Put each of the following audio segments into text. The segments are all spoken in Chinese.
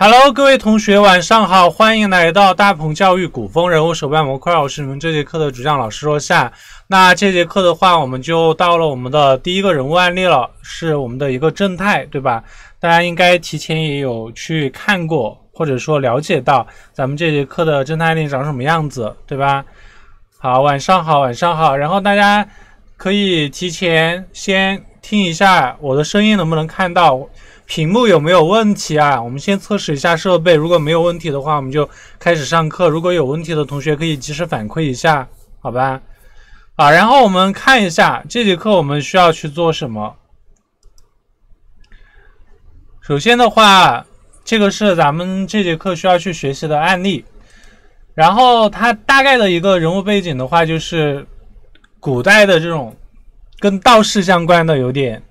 Hello，各位同学，晚上好，欢迎来到大鹏教育古风人物手办模块，我是你们这节课的主讲老师若夏。那这节课的话，我们就到了我们的第一个人物案例了，是我们的一个正太，对吧？大家应该提前也有去看过，或者说了解到咱们这节课的正太案例长什么样子，对吧？好，晚上好，晚上好，然后大家可以提前先听一下我的声音，能不能看到？屏幕有没有问题啊？我们先测试一下设备，如果没有问题的话，我们就开始上课。如果有问题的同学可以及时反馈一下，好吧？好，然后我们看一下这节课我们需要去做什么。首先的话，这个是咱们这节课需要去学习的案例，然后它大概的一个人物背景的话，就是古代的这种跟道士相关的有点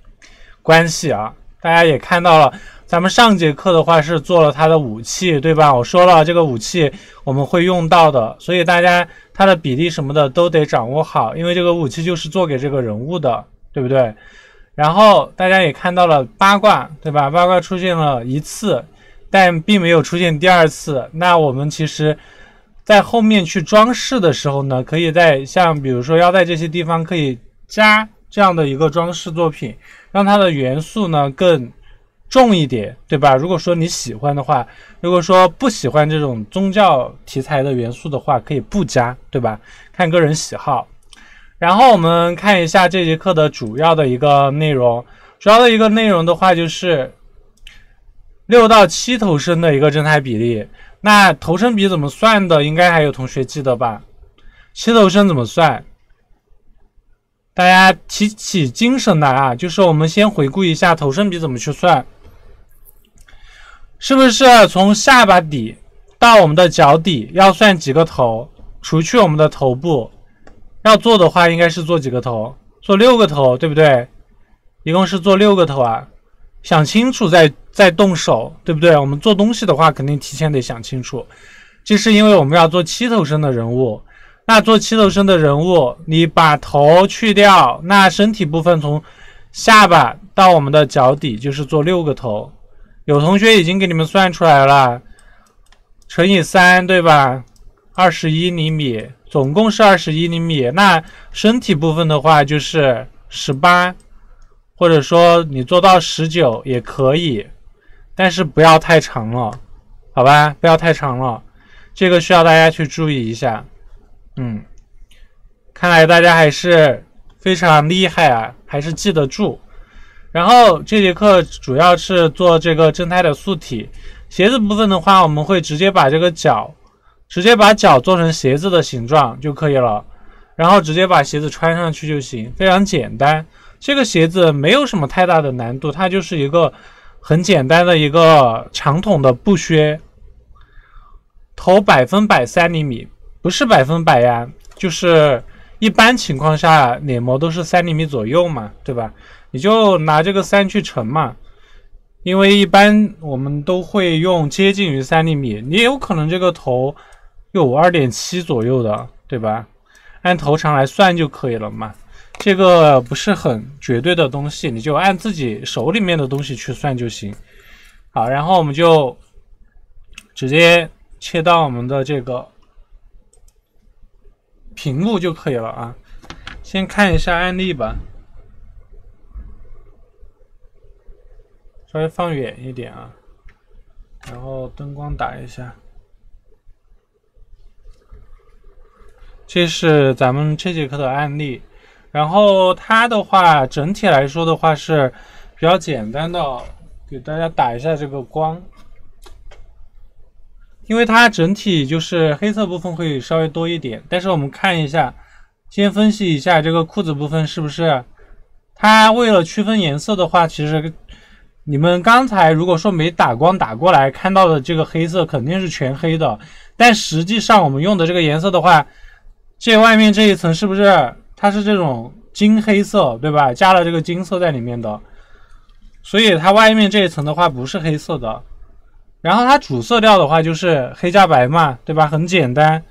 关系啊。大家也看到了，咱们上节课的话是做了它的武器，对吧？我说了这个武器我们会用到的，所以大家它的比例什么的都得掌握好，因为这个武器就是做给这个人物的，对不对？然后大家也看到了八卦，对吧？八卦出现了一次，但并没有出现第二次。那我们其实，在后面去装饰的时候呢，可以在像比如说腰带这些地方可以加这样的一个装饰作品。让它的元素呢更重一点，对吧？如果说你喜欢的话，如果说不喜欢这种宗教题材的元素的话，可以不加，对吧？看个人喜好。然后我们看一下这节课的主要的一个内容，主要的一个内容的话就是六到七头身的一个正态比例。那头身比怎么算的？应该还有同学记得吧？七头身怎么算？大家提起精神来啊！就是我们先回顾一下头身比怎么去算，是不是从下巴底到我们的脚底要算几个头？除去我们的头部，要做的话应该是做几个头？做六个头，对不对？一共是做六个头啊！想清楚再再动手，对不对？我们做东西的话，肯定提前得想清楚，这是因为我们要做七头身的人物。那做七头身的人物，你把头去掉，那身体部分从下巴到我们的脚底就是做六个头。有同学已经给你们算出来了，乘以三，对吧？二十一厘米，总共是二十一厘米。那身体部分的话就是十八，或者说你做到十九也可以，但是不要太长了，好吧？不要太长了，这个需要大家去注意一下。嗯，看来大家还是非常厉害啊，还是记得住。然后这节课主要是做这个正太的素体鞋子部分的话，我们会直接把这个脚，直接把脚做成鞋子的形状就可以了，然后直接把鞋子穿上去就行，非常简单。这个鞋子没有什么太大的难度，它就是一个很简单的一个长筒的布靴，头百分百三厘米。不是百分百呀，就是一般情况下脸膜都是三厘米左右嘛，对吧？你就拿这个三去乘嘛，因为一般我们都会用接近于三厘米，你有可能这个头有二点七左右的，对吧？按头长来算就可以了嘛，这个不是很绝对的东西，你就按自己手里面的东西去算就行。好，然后我们就直接切到我们的这个。屏幕就可以了啊，先看一下案例吧，稍微放远一点啊，然后灯光打一下。这是咱们这节课的案例，然后它的话整体来说的话是比较简单的，给大家打一下这个光。因为它整体就是黑色部分会稍微多一点，但是我们看一下，先分析一下这个裤子部分是不是它为了区分颜色的话，其实你们刚才如果说没打光打过来看到的这个黑色肯定是全黑的，但实际上我们用的这个颜色的话，这外面这一层是不是它是这种金黑色对吧？加了这个金色在里面的，所以它外面这一层的话不是黑色的。然后它主色调的话就是黑加白嘛，对吧？很简单。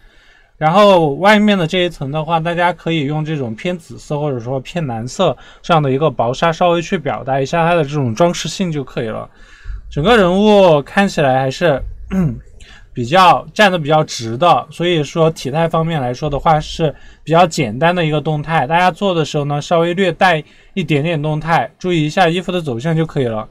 然后外面的这一层的话，大家可以用这种偏紫色或者说偏蓝色这样的一个薄纱，稍微去表达一下它的这种装饰性就可以了。整个人物看起来还是 比较站的比较直的，所以说体态方面来说的话是比较简单的一个动态。大家做的时候呢，稍微略带一点点动态，注意一下衣服的走向就可以了。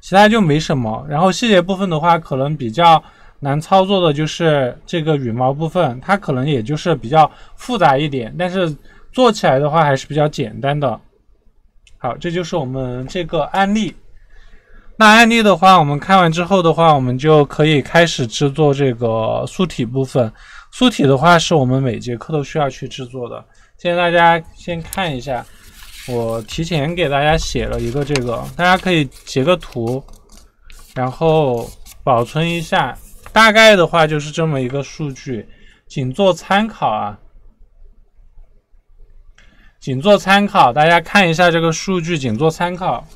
其他就没什么，然后细节部分的话，可能比较难操作的就是这个羽毛部分，它可能也就是比较复杂一点，但是做起来的话还是比较简单的。好，这就是我们这个案例。那案例的话，我们看完之后的话，我们就可以开始制作这个素体部分。素体的话，是我们每节课都需要去制作的。现在大家先看一下。我提前给大家写了一个这个，大家可以截个图，然后保存一下。大概的话就是这么一个数据，仅做参考啊，仅做参考。大家看一下这个数据，仅做参考。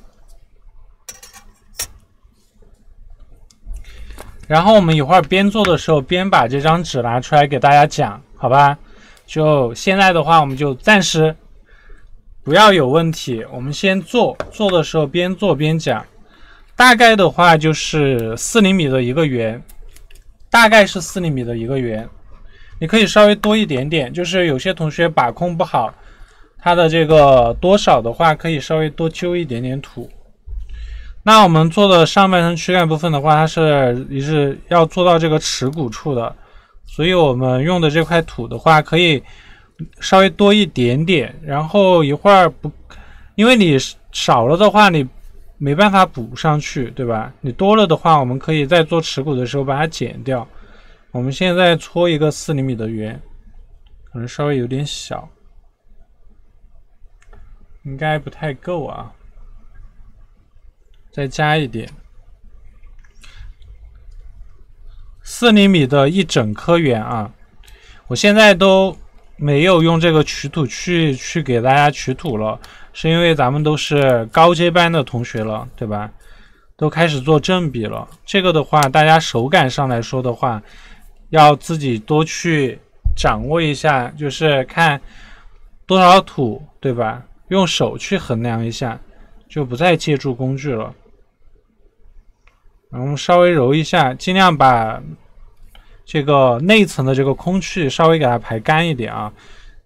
然后我们一会儿边做的时候，边把这张纸拿出来给大家讲，好吧？就现在的话，我们就暂时。不要有问题，我们先做，做的时候边做边讲。大概的话就是四厘米的一个圆，大概是四厘米的一个圆，你可以稍微多一点点。就是有些同学把控不好它的这个多少的话，可以稍微多揪一点点土。那我们做的上半身躯干部分的话，它是也是要做到这个耻骨处的，所以我们用的这块土的话，可以。稍微多一点点，然后一会儿不，因为你少了的话，你没办法补上去，对吧？你多了的话，我们可以在做持股的时候把它减掉。我们现在搓一个四厘米的圆，可能稍微有点小，应该不太够啊。再加一点，四厘米的一整颗圆啊！我现在都。没有用这个取土器去给大家取土了，是因为咱们都是高阶班的同学了，对吧？都开始做正比了。这个的话，大家手感上来说的话，要自己多去掌握一下，就是看多少土，对吧？用手去衡量一下，就不再借助工具了。然后稍微揉一下，尽量把。这个内层的这个空气稍微给它排干一点啊，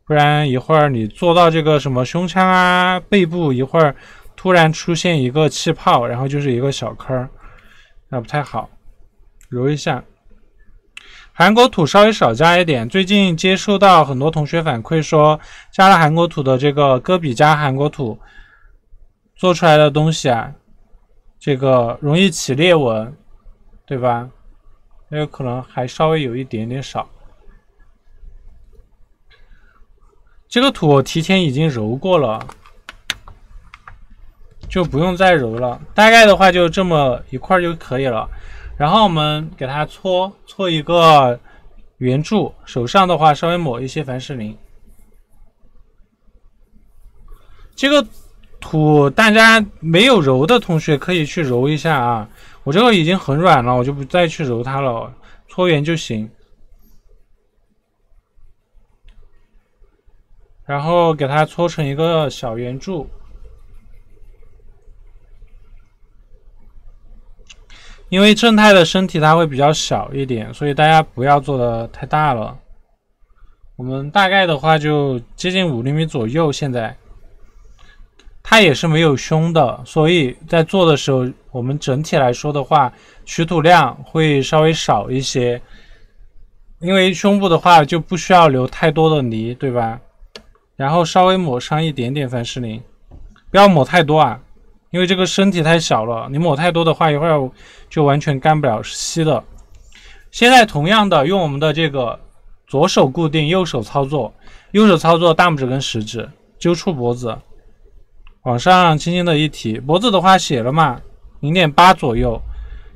不然一会儿你坐到这个什么胸腔啊、背部，一会儿突然出现一个气泡，然后就是一个小坑儿，那不太好。揉一下，韩国土稍微少加一点。最近接收到很多同学反馈说，加了韩国土的这个戈比加韩国土做出来的东西啊，这个容易起裂纹，对吧？也有可能还稍微有一点点少。这个土我提前已经揉过了，就不用再揉了。大概的话就这么一块就可以了。然后我们给它搓搓一个圆柱，手上的话稍微抹一些凡士林。这个土大家没有揉的同学可以去揉一下啊。我这个已经很软了，我就不再去揉它了，搓圆就行。然后给它搓成一个小圆柱，因为正太的身体它会比较小一点，所以大家不要做的太大了。我们大概的话就接近五厘米左右，现在。它也是没有胸的，所以在做的时候，我们整体来说的话，取土量会稍微少一些，因为胸部的话就不需要留太多的泥，对吧？然后稍微抹上一点点凡士林，不要抹太多啊，因为这个身体太小了，你抹太多的话，一会儿就完全干不了吸了。现在同样的，用我们的这个左手固定，右手操作，右手操作大拇指跟食指揪出脖子。往上轻轻的一提，脖子的话写了嘛，零点八左右，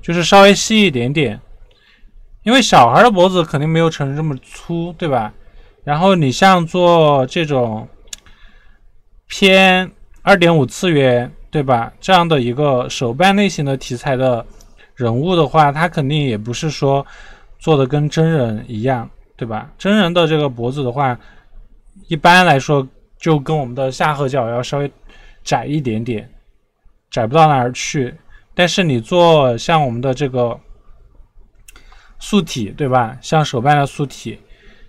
就是稍微细一点点，因为小孩的脖子肯定没有成人这么粗，对吧？然后你像做这种偏二点五次元，对吧？这样的一个手办类型的题材的人物的话，他肯定也不是说做的跟真人一样，对吧？真人的这个脖子的话，一般来说就跟我们的下颌角要稍微。窄一点点，窄不到哪儿去，但是你做像我们的这个塑体，对吧？像手办的塑体，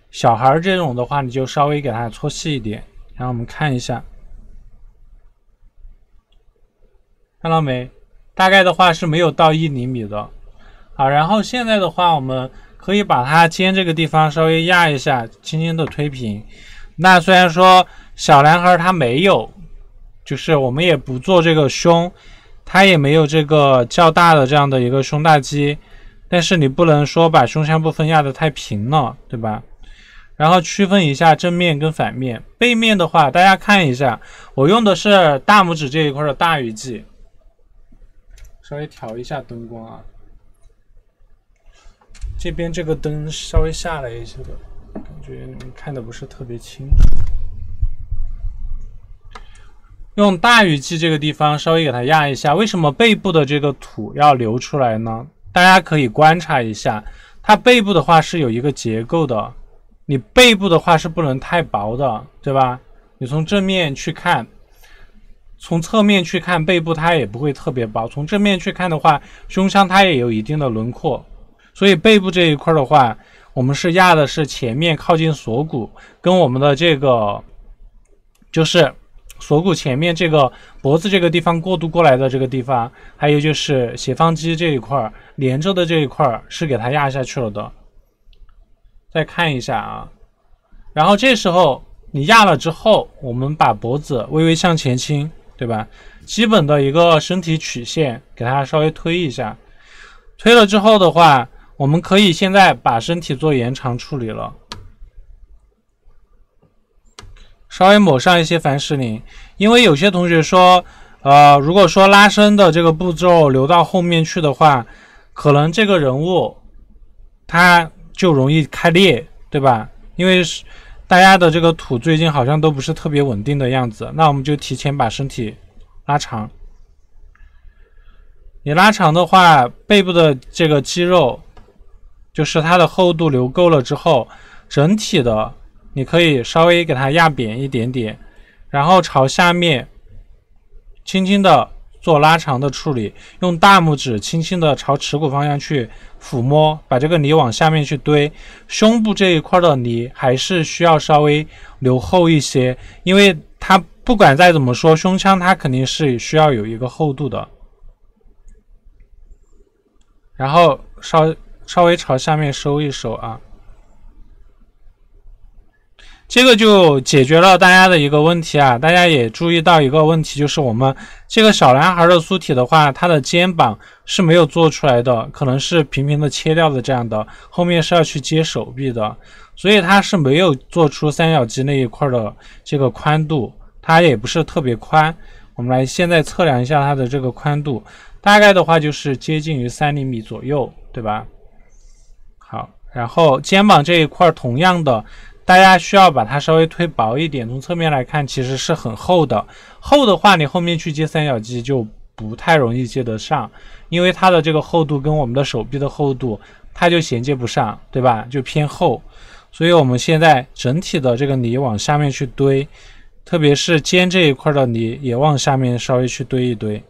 小孩儿这种的话，你就稍微给它搓细一点。然后我们看一下，看到没？大概的话是没有到一厘米的。好，然后现在的话，我们可以把它肩这个地方稍微压一下，轻轻的推平。那虽然说小男孩他没有。就是我们也不做这个胸，它也没有这个较大的这样的一个胸大肌，但是你不能说把胸腔部分压的太平了，对吧？然后区分一下正面跟反面，背面的话，大家看一下，我用的是大拇指这一块的大鱼际，稍微调一下灯光啊，这边这个灯稍微下了一些，的，感觉看的不是特别清楚。用大鱼际这个地方稍微给它压一下，为什么背部的这个土要留出来呢？大家可以观察一下，它背部的话是有一个结构的，你背部的话是不能太薄的，对吧？你从正面去看，从侧面去看背部它也不会特别薄，从正面去看的话，胸腔它也有一定的轮廓，所以背部这一块的话，我们是压的是前面靠近锁骨，跟我们的这个就是。锁骨前面这个脖子这个地方过渡过来的这个地方，还有就是斜方肌这一块连着的这一块是给它压下去了的。再看一下啊，然后这时候你压了之后，我们把脖子微微向前倾，对吧？基本的一个身体曲线给它稍微推一下，推了之后的话，我们可以现在把身体做延长处理了。稍微抹上一些凡士林，因为有些同学说，呃，如果说拉伸的这个步骤留到后面去的话，可能这个人物他就容易开裂，对吧？因为大家的这个土最近好像都不是特别稳定的样子，那我们就提前把身体拉长。你拉长的话，背部的这个肌肉，就是它的厚度留够了之后，整体的。你可以稍微给它压扁一点点，然后朝下面轻轻的做拉长的处理。用大拇指轻轻的朝耻骨方向去抚摸，把这个泥往下面去堆。胸部这一块的泥还是需要稍微留厚一些，因为它不管再怎么说，胸腔它肯定是需要有一个厚度的。然后稍稍微朝下面收一收啊。这个就解决了大家的一个问题啊！大家也注意到一个问题，就是我们这个小男孩的素体的话，他的肩膀是没有做出来的，可能是平平的切掉的这样的，后面是要去接手臂的，所以他是没有做出三角肌那一块的这个宽度，它也不是特别宽。我们来现在测量一下它的这个宽度，大概的话就是接近于三厘米左右，对吧？好，然后肩膀这一块同样的。大家需要把它稍微推薄一点。从侧面来看，其实是很厚的。厚的话，你后面去接三角肌就不太容易接得上，因为它的这个厚度跟我们的手臂的厚度，它就衔接不上，对吧？就偏厚。所以我们现在整体的这个泥往下面去堆，特别是肩这一块的泥也往下面稍微去堆一堆，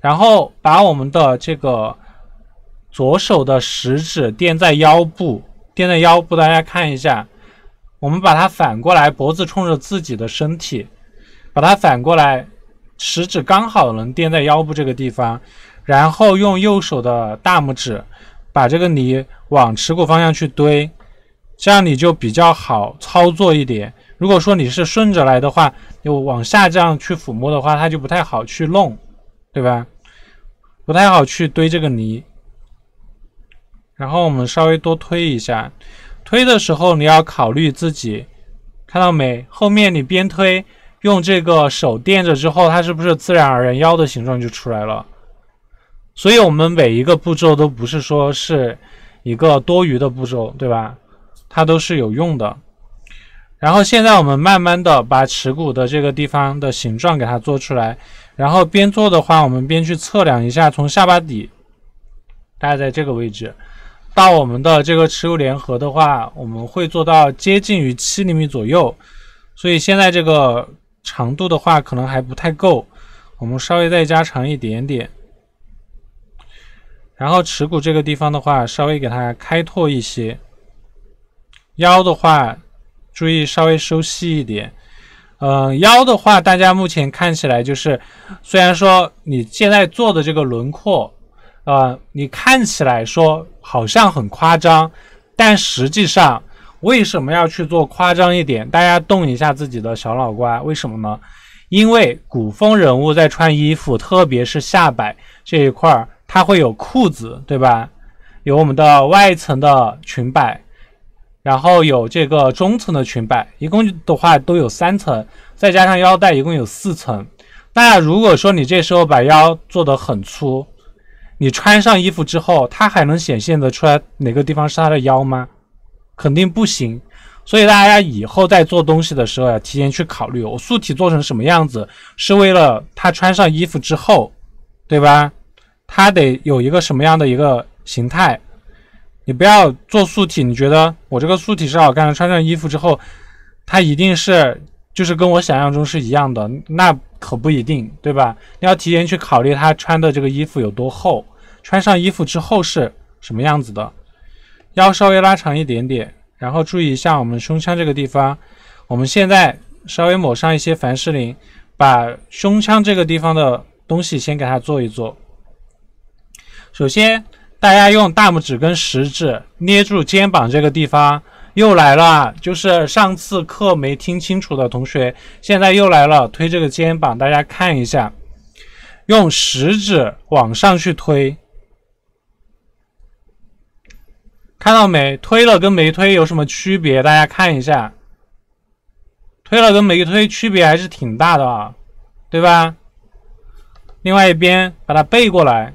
然后把我们的这个左手的食指垫在腰部，垫在腰部，大家看一下。我们把它反过来，脖子冲着自己的身体，把它反过来，食指刚好能垫在腰部这个地方，然后用右手的大拇指把这个泥往耻骨方向去堆，这样你就比较好操作一点。如果说你是顺着来的话，就往下这样去抚摸的话，它就不太好去弄，对吧？不太好去堆这个泥，然后我们稍微多推一下。推的时候你要考虑自己，看到没？后面你边推，用这个手垫着之后，它是不是自然而然腰的形状就出来了？所以，我们每一个步骤都不是说是一个多余的步骤，对吧？它都是有用的。然后现在我们慢慢的把耻骨的这个地方的形状给它做出来，然后边做的话，我们边去测量一下从下巴底，大概在这个位置。到我们的这个耻骨联合的话，我们会做到接近于七厘米左右，所以现在这个长度的话，可能还不太够，我们稍微再加长一点点。然后耻骨这个地方的话，稍微给它开拓一些。腰的话，注意稍微收细一点。嗯，腰的话，大家目前看起来就是，虽然说你现在做的这个轮廓，啊，你看起来说。好像很夸张，但实际上为什么要去做夸张一点？大家动一下自己的小脑瓜，为什么呢？因为古风人物在穿衣服，特别是下摆这一块儿，它会有裤子，对吧？有我们的外层的裙摆，然后有这个中层的裙摆，一共的话都有三层，再加上腰带，一共有四层。那如果说你这时候把腰做的很粗。你穿上衣服之后，它还能显现得出来哪个地方是它的腰吗？肯定不行。所以大家以后在做东西的时候，要提前去考虑，我素体做成什么样子，是为了它穿上衣服之后，对吧？它得有一个什么样的一个形态。你不要做素体，你觉得我这个素体是好看的，穿上衣服之后，它一定是就是跟我想象中是一样的，那。可不一定，对吧？你要提前去考虑他穿的这个衣服有多厚，穿上衣服之后是什么样子的，腰稍微拉长一点点，然后注意一下我们胸腔这个地方。我们现在稍微抹上一些凡士林，把胸腔这个地方的东西先给它做一做。首先，大家用大拇指跟食指捏住肩膀这个地方。又来了，就是上次课没听清楚的同学，现在又来了。推这个肩膀，大家看一下，用食指往上去推，看到没？推了跟没推有什么区别？大家看一下，推了跟没推区别还是挺大的啊，对吧？另外一边把它背过来，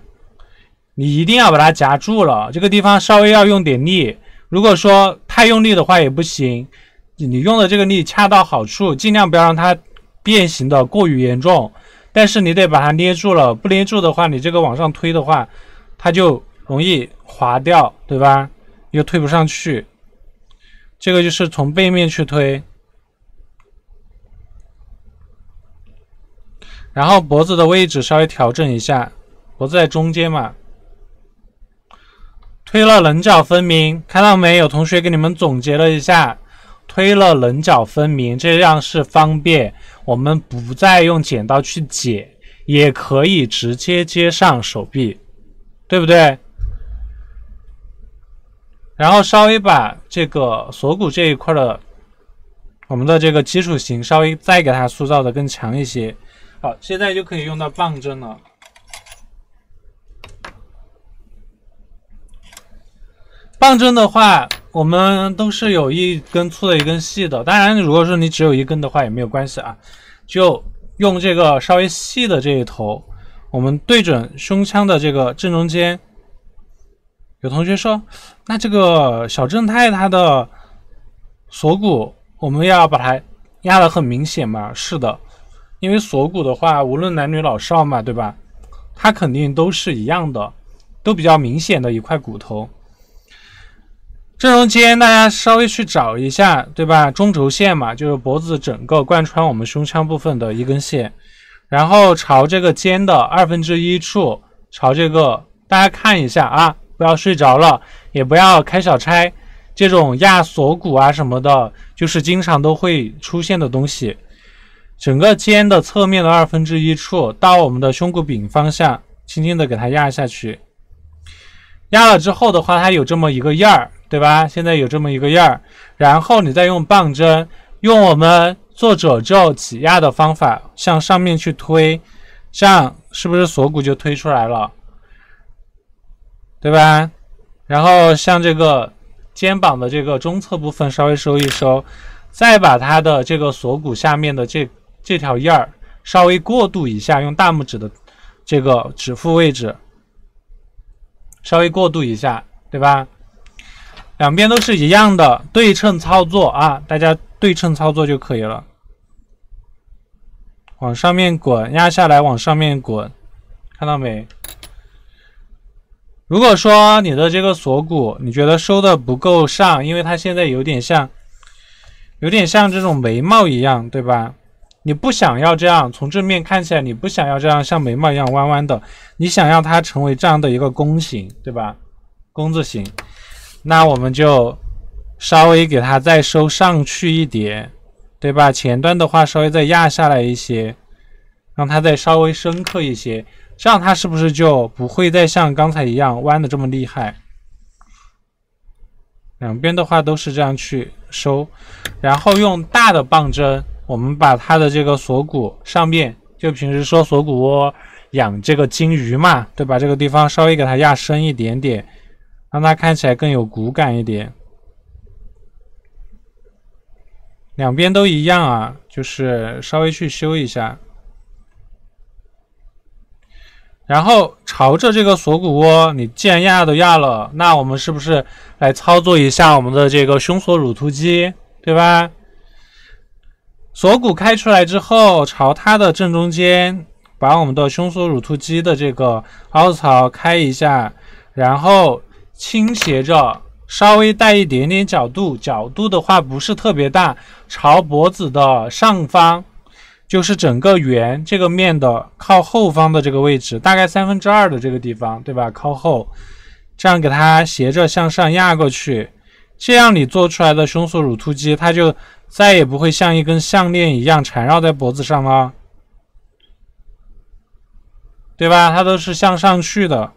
你一定要把它夹住了，这个地方稍微要用点力。如果说太用力的话也不行，你用的这个力恰到好处，尽量不要让它变形的过于严重。但是你得把它捏住了，不捏住的话，你这个往上推的话，它就容易滑掉，对吧？又推不上去。这个就是从背面去推，然后脖子的位置稍微调整一下，脖子在中间嘛。推了棱角分明，看到没有？同学给你们总结了一下，推了棱角分明，这样是方便我们不再用剪刀去剪，也可以直接接上手臂，对不对？然后稍微把这个锁骨这一块的，我们的这个基础型稍微再给它塑造的更强一些。好，现在就可以用到棒针了。棒针的话，我们都是有一根粗的，一根细的。当然，如果说你只有一根的话，也没有关系啊，就用这个稍微细的这一头。我们对准胸腔的这个正中间。有同学说，那这个小正太他的锁骨，我们要把它压得很明显吗？是的，因为锁骨的话，无论男女老少嘛，对吧？它肯定都是一样的，都比较明显的一块骨头。正中间大家稍微去找一下，对吧？中轴线嘛，就是脖子整个贯穿我们胸腔部分的一根线，然后朝这个肩的二分之一处，朝这个大家看一下啊，不要睡着了，也不要开小差，这种压锁骨啊什么的，就是经常都会出现的东西。整个肩的侧面的二分之一处到我们的胸骨柄方向，轻轻的给它压下去。压了之后的话，它有这么一个印儿。对吧？现在有这么一个印儿，然后你再用棒针，用我们做褶皱挤压的方法向上面去推，这样是不是锁骨就推出来了，对吧？然后像这个肩膀的这个中侧部分稍微收一收，再把它的这个锁骨下面的这这条印儿稍微过渡一下，用大拇指的这个指腹位置稍微过渡一下，对吧？两边都是一样的对称操作啊，大家对称操作就可以了。往上面滚，压下来，往上面滚，看到没？如果说你的这个锁骨，你觉得收的不够上，因为它现在有点像，有点像这种眉毛一样，对吧？你不想要这样，从正面看起来你不想要这样像眉毛一样弯弯的，你想要它成为这样的一个弓形，对吧？弓字形。那我们就稍微给它再收上去一点，对吧？前段的话稍微再压下来一些，让它再稍微深刻一些，这样它是不是就不会再像刚才一样弯的这么厉害？两边的话都是这样去收，然后用大的棒针，我们把它的这个锁骨上面，就平时说锁骨窝养这个金鱼嘛，对吧？这个地方稍微给它压深一点点。让它看起来更有骨感一点，两边都一样啊，就是稍微去修一下。然后朝着这个锁骨窝，你既然压都压了，那我们是不是来操作一下我们的这个胸锁乳突肌，对吧？锁骨开出来之后，朝它的正中间，把我们的胸锁乳突肌的这个凹槽开一下，然后。倾斜着，稍微带一点点角度，角度的话不是特别大，朝脖子的上方，就是整个圆这个面的靠后方的这个位置，大概三分之二的这个地方，对吧？靠后，这样给它斜着向上压过去，这样你做出来的胸锁乳突肌，它就再也不会像一根项链一样缠绕在脖子上了，对吧？它都是向上去的。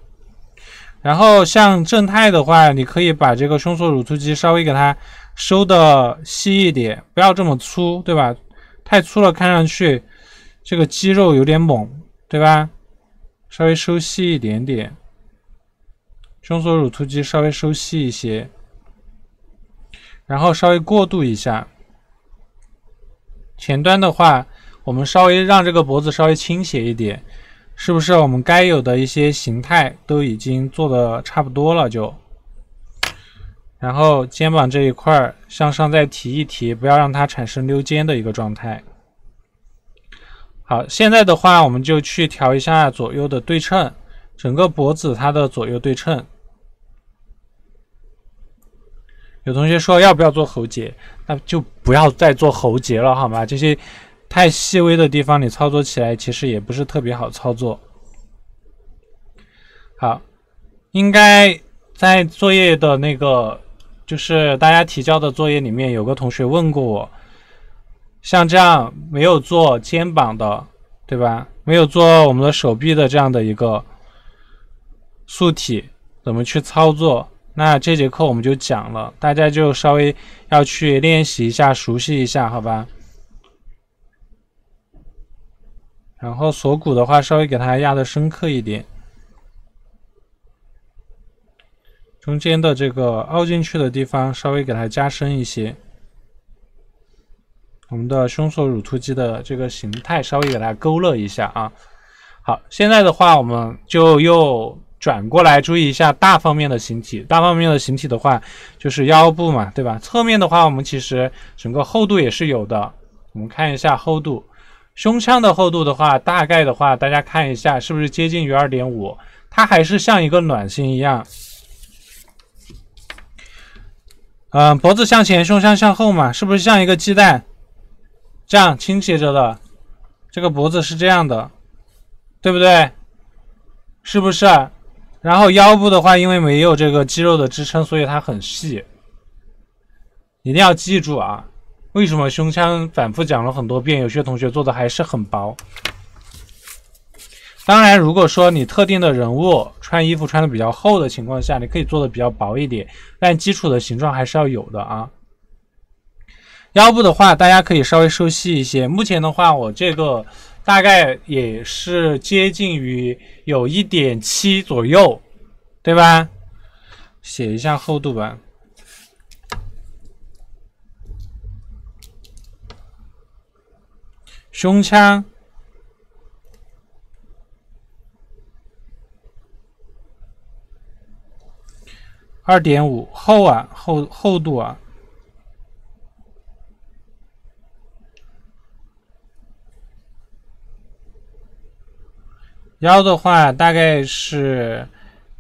然后像正太的话，你可以把这个胸锁乳突肌稍微给它收的细一点，不要这么粗，对吧？太粗了，看上去这个肌肉有点猛，对吧？稍微收细一点点，胸锁乳突肌稍微收细一些，然后稍微过渡一下。前端的话，我们稍微让这个脖子稍微倾斜一点。是不是我们该有的一些形态都已经做的差不多了？就，然后肩膀这一块向上再提一提，不要让它产生溜肩的一个状态。好，现在的话我们就去调一下左右的对称，整个脖子它的左右对称。有同学说要不要做喉结？那就不要再做喉结了，好吗？这些。太细微的地方，你操作起来其实也不是特别好操作。好，应该在作业的那个，就是大家提交的作业里面，有个同学问过我，像这样没有做肩膀的，对吧？没有做我们的手臂的这样的一个素体，怎么去操作？那这节课我们就讲了，大家就稍微要去练习一下，熟悉一下，好吧？然后锁骨的话，稍微给它压的深刻一点，中间的这个凹进去的地方，稍微给它加深一些。我们的胸锁乳突肌的这个形态，稍微给它勾勒一下啊。好，现在的话，我们就又转过来，注意一下大方面的形体。大方面的形体的话，就是腰部嘛，对吧？侧面的话，我们其实整个厚度也是有的。我们看一下厚度。胸腔的厚度的话，大概的话，大家看一下是不是接近于二点五？它还是像一个暖心一样。嗯，脖子向前，胸腔向后嘛，是不是像一个鸡蛋这样倾斜着的？这个脖子是这样的，对不对？是不是？然后腰部的话，因为没有这个肌肉的支撑，所以它很细。一定要记住啊！为什么胸腔反复讲了很多遍，有些同学做的还是很薄？当然，如果说你特定的人物穿衣服穿的比较厚的情况下，你可以做的比较薄一点，但基础的形状还是要有的啊。腰部的话，大家可以稍微收细一些。目前的话，我这个大概也是接近于有一点七左右，对吧？写一下厚度吧。胸腔二点五厚啊厚厚度啊，腰的话大概是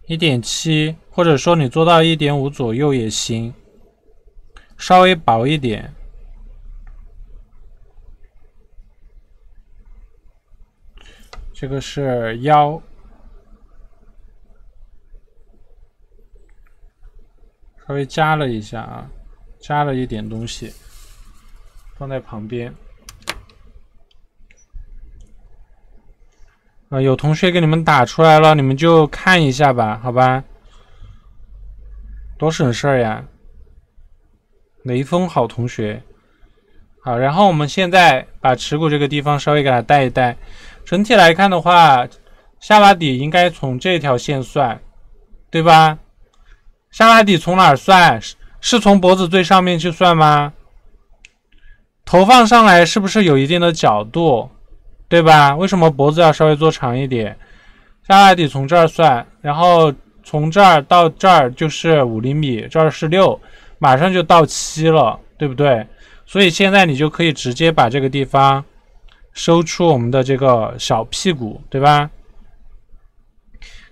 一点七，或者说你做到一点五左右也行，稍微薄一点。这个是腰，稍微加了一下啊，加了一点东西，放在旁边。啊，有同学给你们打出来了，你们就看一下吧，好吧？多省事儿呀！雷锋好同学，好。然后我们现在把耻骨这个地方稍微给它带一带。整体来看的话，下巴底应该从这条线算，对吧？下巴底从哪儿算？是是从脖子最上面去算吗？投放上来是不是有一定的角度，对吧？为什么脖子要稍微做长一点？下巴底从这儿算，然后从这儿到这儿就是五厘米，这儿是六，马上就到七了，对不对？所以现在你就可以直接把这个地方。收出我们的这个小屁股，对吧？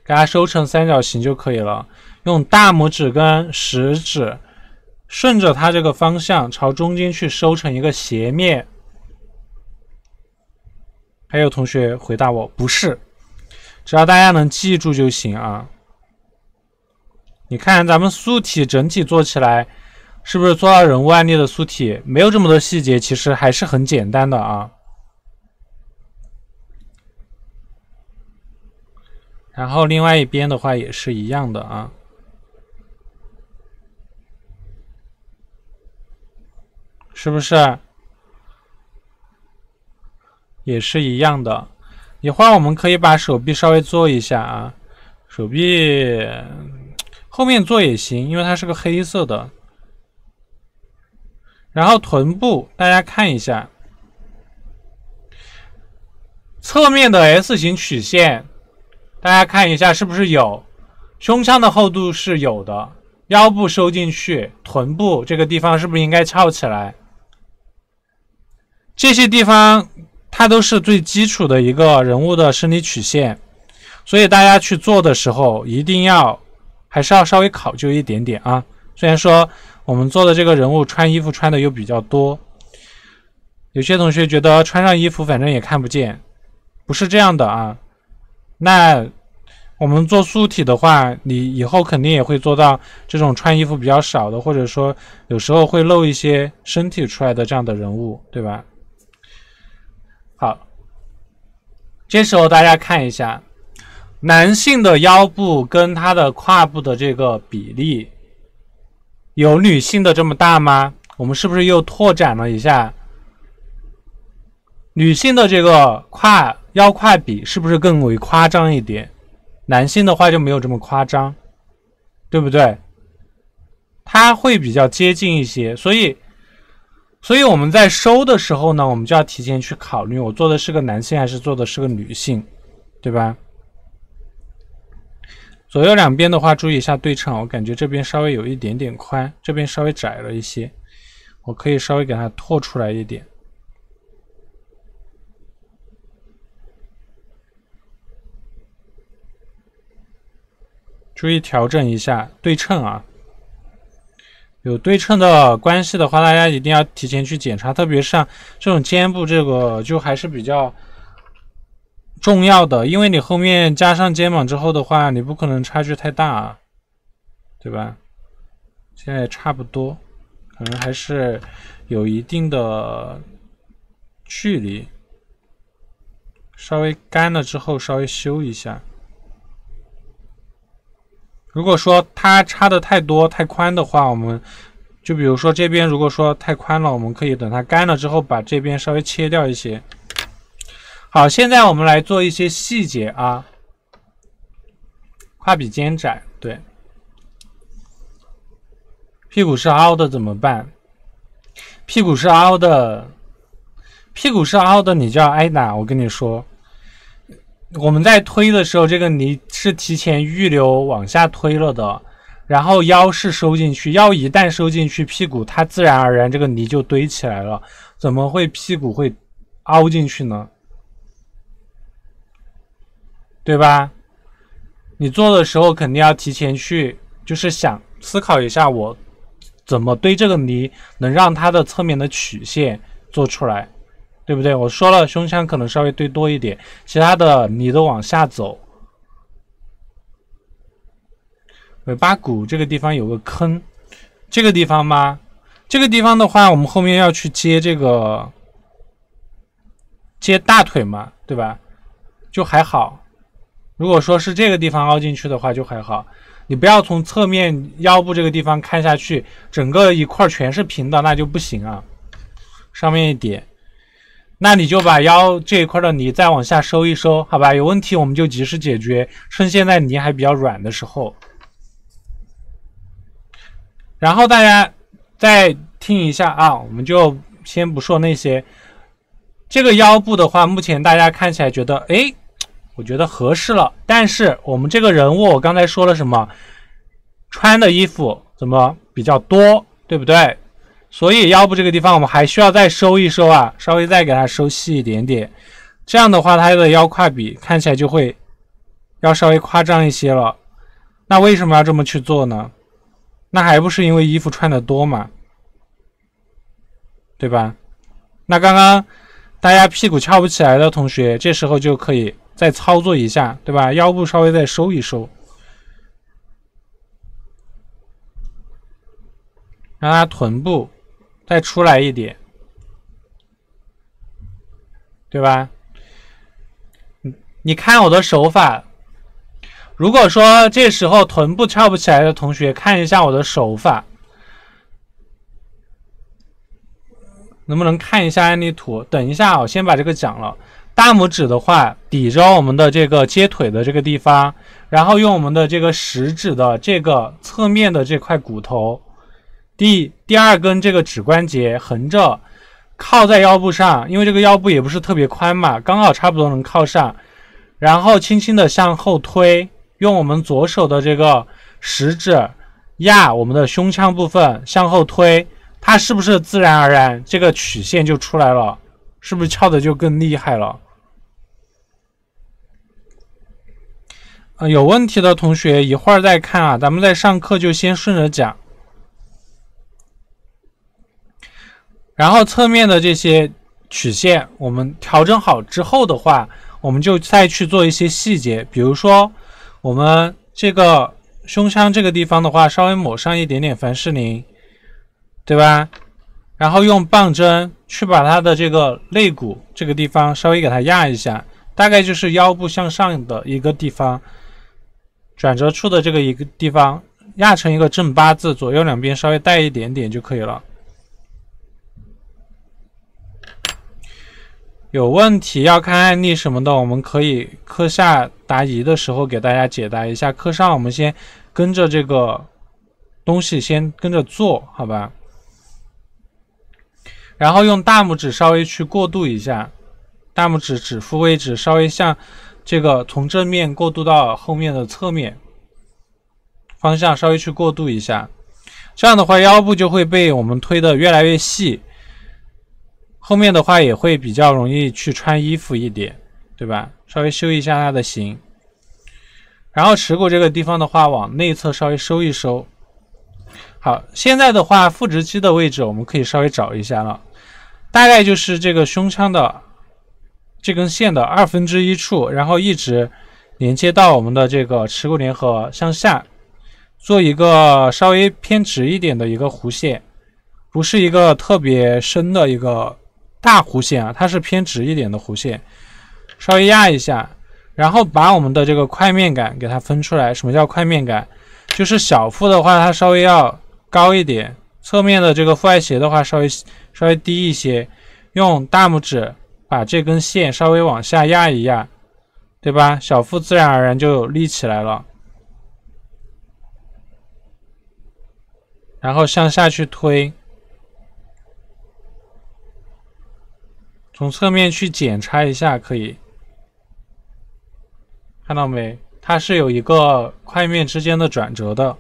给它收成三角形就可以了。用大拇指跟食指，顺着它这个方向朝中间去收成一个斜面。还有同学回答我不是，只要大家能记住就行啊。你看咱们素体整体做起来，是不是做到人物案例的素体没有这么多细节，其实还是很简单的啊。然后另外一边的话也是一样的啊，是不是？也是一样的。一会儿我们可以把手臂稍微做一下啊，手臂后面做也行，因为它是个黑色的。然后臀部，大家看一下，侧面的 S 型曲线。大家看一下是不是有胸腔的厚度是有的，腰部收进去，臀部这个地方是不是应该翘起来？这些地方它都是最基础的一个人物的生理曲线，所以大家去做的时候一定要还是要稍微考究一点点啊。虽然说我们做的这个人物穿衣服穿的又比较多，有些同学觉得穿上衣服反正也看不见，不是这样的啊。那我们做素体的话，你以后肯定也会做到这种穿衣服比较少的，或者说有时候会露一些身体出来的这样的人物，对吧？好，这时候大家看一下，男性的腰部跟他的胯部的这个比例，有女性的这么大吗？我们是不是又拓展了一下女性的这个胯？腰胯比是不是更为夸张一点？男性的话就没有这么夸张，对不对？他会比较接近一些。所以，所以我们在收的时候呢，我们就要提前去考虑，我做的是个男性还是做的是个女性，对吧？左右两边的话，注意一下对称。我感觉这边稍微有一点点宽，这边稍微窄了一些，我可以稍微给它拓出来一点。注意调整一下对称啊，有对称的关系的话，大家一定要提前去检查。特别是像这种肩部，这个就还是比较重要的，因为你后面加上肩膀之后的话，你不可能差距太大，啊，对吧？现在差不多，可能还是有一定的距离。稍微干了之后，稍微修一下。如果说它差的太多太宽的话，我们就比如说这边如果说太宽了，我们可以等它干了之后，把这边稍微切掉一些。好，现在我们来做一些细节啊，胯比肩窄，对，屁股是凹的怎么办？屁股是凹的，屁股是凹的，你就要挨打，我跟你说。我们在推的时候，这个泥是提前预留往下推了的，然后腰是收进去，腰一旦收进去，屁股它自然而然这个泥就堆起来了，怎么会屁股会凹进去呢？对吧？你做的时候肯定要提前去，就是想思考一下，我怎么堆这个泥能让它的侧面的曲线做出来。对不对？我说了，胸腔可能稍微堆多一点，其他的你都往下走。尾巴骨这个地方有个坑，这个地方吗？这个地方的话，我们后面要去接这个，接大腿嘛，对吧？就还好。如果说是这个地方凹进去的话，就还好。你不要从侧面腰部这个地方看下去，整个一块全是平的，那就不行啊。上面一点。那你就把腰这一块的泥再往下收一收，好吧？有问题我们就及时解决，趁现在泥还比较软的时候。然后大家再听一下啊，我们就先不说那些。这个腰部的话，目前大家看起来觉得，哎，我觉得合适了。但是我们这个人物，我刚才说了什么？穿的衣服怎么比较多，对不对？所以腰部这个地方，我们还需要再收一收啊，稍微再给它收细一点点。这样的话，它的腰胯比看起来就会要稍微夸张一些了。那为什么要这么去做呢？那还不是因为衣服穿的多嘛，对吧？那刚刚大家屁股翘不起来的同学，这时候就可以再操作一下，对吧？腰部稍微再收一收，让它臀部。再出来一点，对吧？你看我的手法，如果说这时候臀部翘不起来的同学，看一下我的手法，能不能看一下案例图？等一下，我先把这个讲了。大拇指的话抵着我们的这个接腿的这个地方，然后用我们的这个食指的这个侧面的这块骨头。第第二根这个指关节横着靠在腰部上，因为这个腰部也不是特别宽嘛，刚好差不多能靠上。然后轻轻的向后推，用我们左手的这个食指压我们的胸腔部分，向后推，它是不是自然而然这个曲线就出来了？是不是翘的就更厉害了？啊，有问题的同学一会儿再看啊，咱们在上课就先顺着讲。然后侧面的这些曲线，我们调整好之后的话，我们就再去做一些细节，比如说我们这个胸腔这个地方的话，稍微抹上一点点凡士林，对吧？然后用棒针去把它的这个肋骨这个地方稍微给它压一下，大概就是腰部向上的一个地方，转折处的这个一个地方，压成一个正八字，左右两边稍微带一点点就可以了。有问题要看案例什么的，我们可以课下答疑的时候给大家解答一下。课上我们先跟着这个东西先跟着做好吧，然后用大拇指稍微去过渡一下，大拇指指腹位置稍微向这个从正面过渡到后面的侧面方向稍微去过渡一下，这样的话腰部就会被我们推得越来越细。后面的话也会比较容易去穿衣服一点，对吧？稍微修一下它的形，然后耻骨这个地方的话，往内侧稍微收一收。好，现在的话，腹直肌的位置我们可以稍微找一下了，大概就是这个胸腔的这根线的二分之一处，然后一直连接到我们的这个耻骨联合向下，做一个稍微偏直一点的一个弧线，不是一个特别深的一个。大弧线啊，它是偏直一点的弧线，稍微压一下，然后把我们的这个块面感给它分出来。什么叫块面感？就是小腹的话，它稍微要高一点，侧面的这个腹外斜的话，稍微稍微低一些。用大拇指把这根线稍微往下压一压，对吧？小腹自然而然就立起来了，然后向下去推。从侧面去检查一下，可以看到没？它是有一个块面之间的转折的。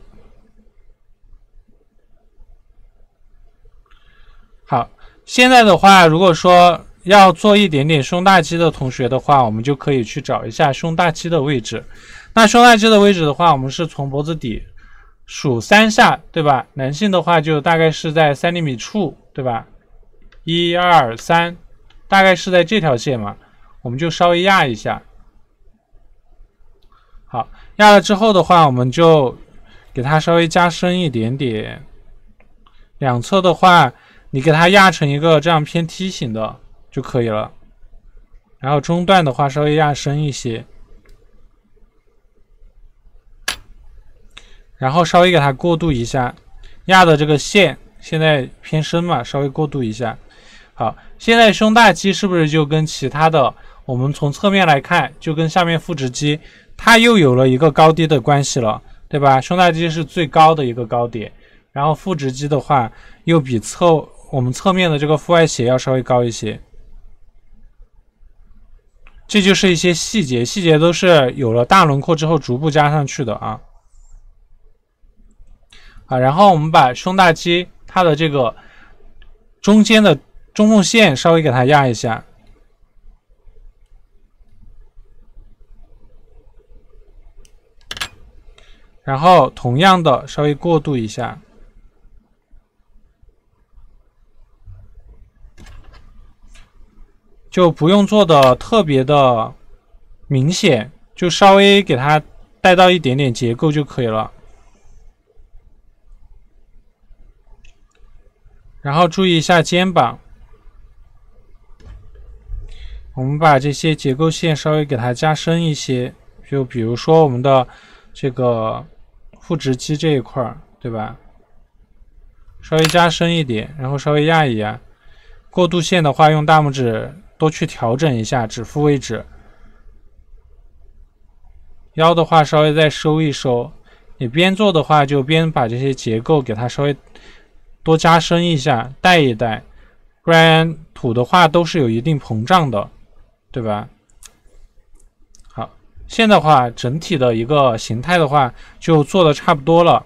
好，现在的话，如果说要做一点点胸大肌的同学的话，我们就可以去找一下胸大肌的位置。那胸大肌的位置的话，我们是从脖子底数三下，对吧？男性的话就大概是在三厘米处，对吧？一二三。大概是在这条线嘛，我们就稍微压一下。好，压了之后的话，我们就给它稍微加深一点点。两侧的话，你给它压成一个这样偏梯形的就可以了。然后中段的话，稍微压深一些。然后稍微给它过渡一下，压的这个线现在偏深嘛，稍微过渡一下。好，现在胸大肌是不是就跟其他的？我们从侧面来看，就跟下面腹直肌，它又有了一个高低的关系了，对吧？胸大肌是最高的一个高点，然后腹直肌的话，又比侧我们侧面的这个腹外斜要稍微高一些。这就是一些细节，细节都是有了大轮廓之后逐步加上去的啊。啊，然后我们把胸大肌它的这个中间的。中缝线稍微给它压一下，然后同样的稍微过渡一下，就不用做的特别的明显，就稍微给它带到一点点结构就可以了。然后注意一下肩膀。我们把这些结构线稍微给它加深一些，就比如说我们的这个腹直肌这一块儿，对吧？稍微加深一点，然后稍微压一压。过渡线的话，用大拇指多去调整一下指腹位置。腰的话，稍微再收一收。你边做的话，就边把这些结构给它稍微多加深一下，带一带。不然土的话都是有一定膨胀的。对吧？好，现在的话，整体的一个形态的话，就做的差不多了。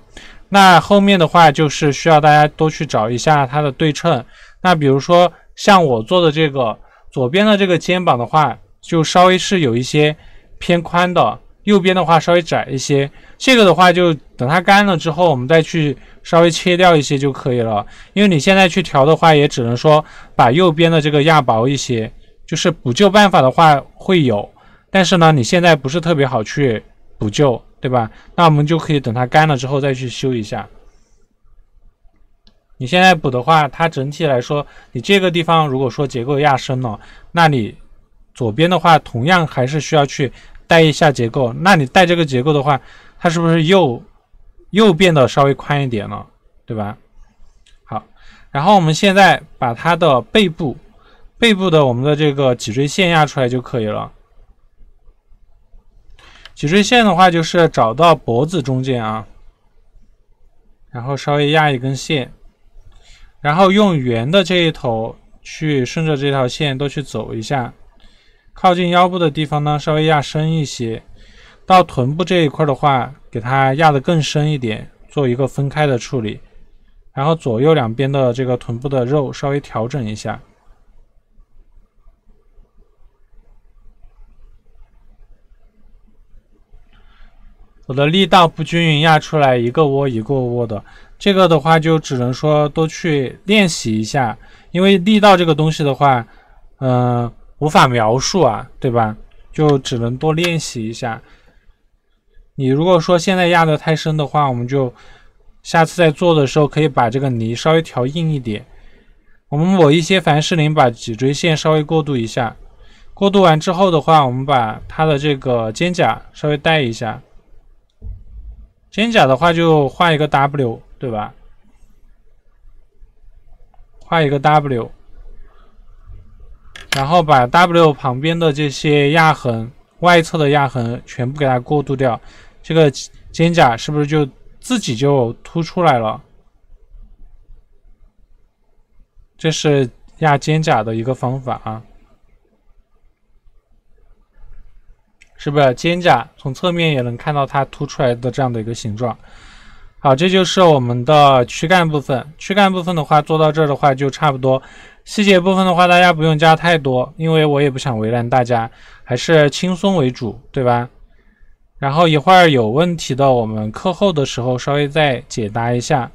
那后面的话，就是需要大家多去找一下它的对称。那比如说，像我做的这个左边的这个肩膀的话，就稍微是有一些偏宽的，右边的话稍微窄一些。这个的话，就等它干了之后，我们再去稍微切掉一些就可以了。因为你现在去调的话，也只能说把右边的这个压薄一些。就是补救办法的话会有，但是呢，你现在不是特别好去补救，对吧？那我们就可以等它干了之后再去修一下。你现在补的话，它整体来说，你这个地方如果说结构压深了，那你左边的话同样还是需要去带一下结构。那你带这个结构的话，它是不是又又变得稍微宽一点了，对吧？好，然后我们现在把它的背部。背部的我们的这个脊椎线压出来就可以了。脊椎线的话，就是找到脖子中间啊，然后稍微压一根线，然后用圆的这一头去顺着这条线都去走一下。靠近腰部的地方呢，稍微压深一些。到臀部这一块的话，给它压的更深一点，做一个分开的处理。然后左右两边的这个臀部的肉稍微调整一下。我的力道不均匀，压出来一个窝一个窝的。这个的话就只能说多去练习一下，因为力道这个东西的话，嗯，无法描述啊，对吧？就只能多练习一下。你如果说现在压得太深的话，我们就下次在做的时候可以把这个泥稍微调硬一点。我们抹一些凡士林，把脊椎线稍微过渡一下。过渡完之后的话，我们把它的这个肩胛稍微带一下。肩胛的话，就画一个 W，对吧？画一个 W，然后把 W 旁边的这些压痕、外侧的压痕全部给它过渡掉，这个肩胛是不是就自己就突出来了？这是压肩胛的一个方法啊。是不是肩胛从侧面也能看到它凸出来的这样的一个形状？好，这就是我们的躯干部分。躯干部分的话，做到这儿的话就差不多。细节部分的话，大家不用加太多，因为我也不想为难大家，还是轻松为主，对吧？然后一会儿有问题的，我们课后的时候稍微再解答一下。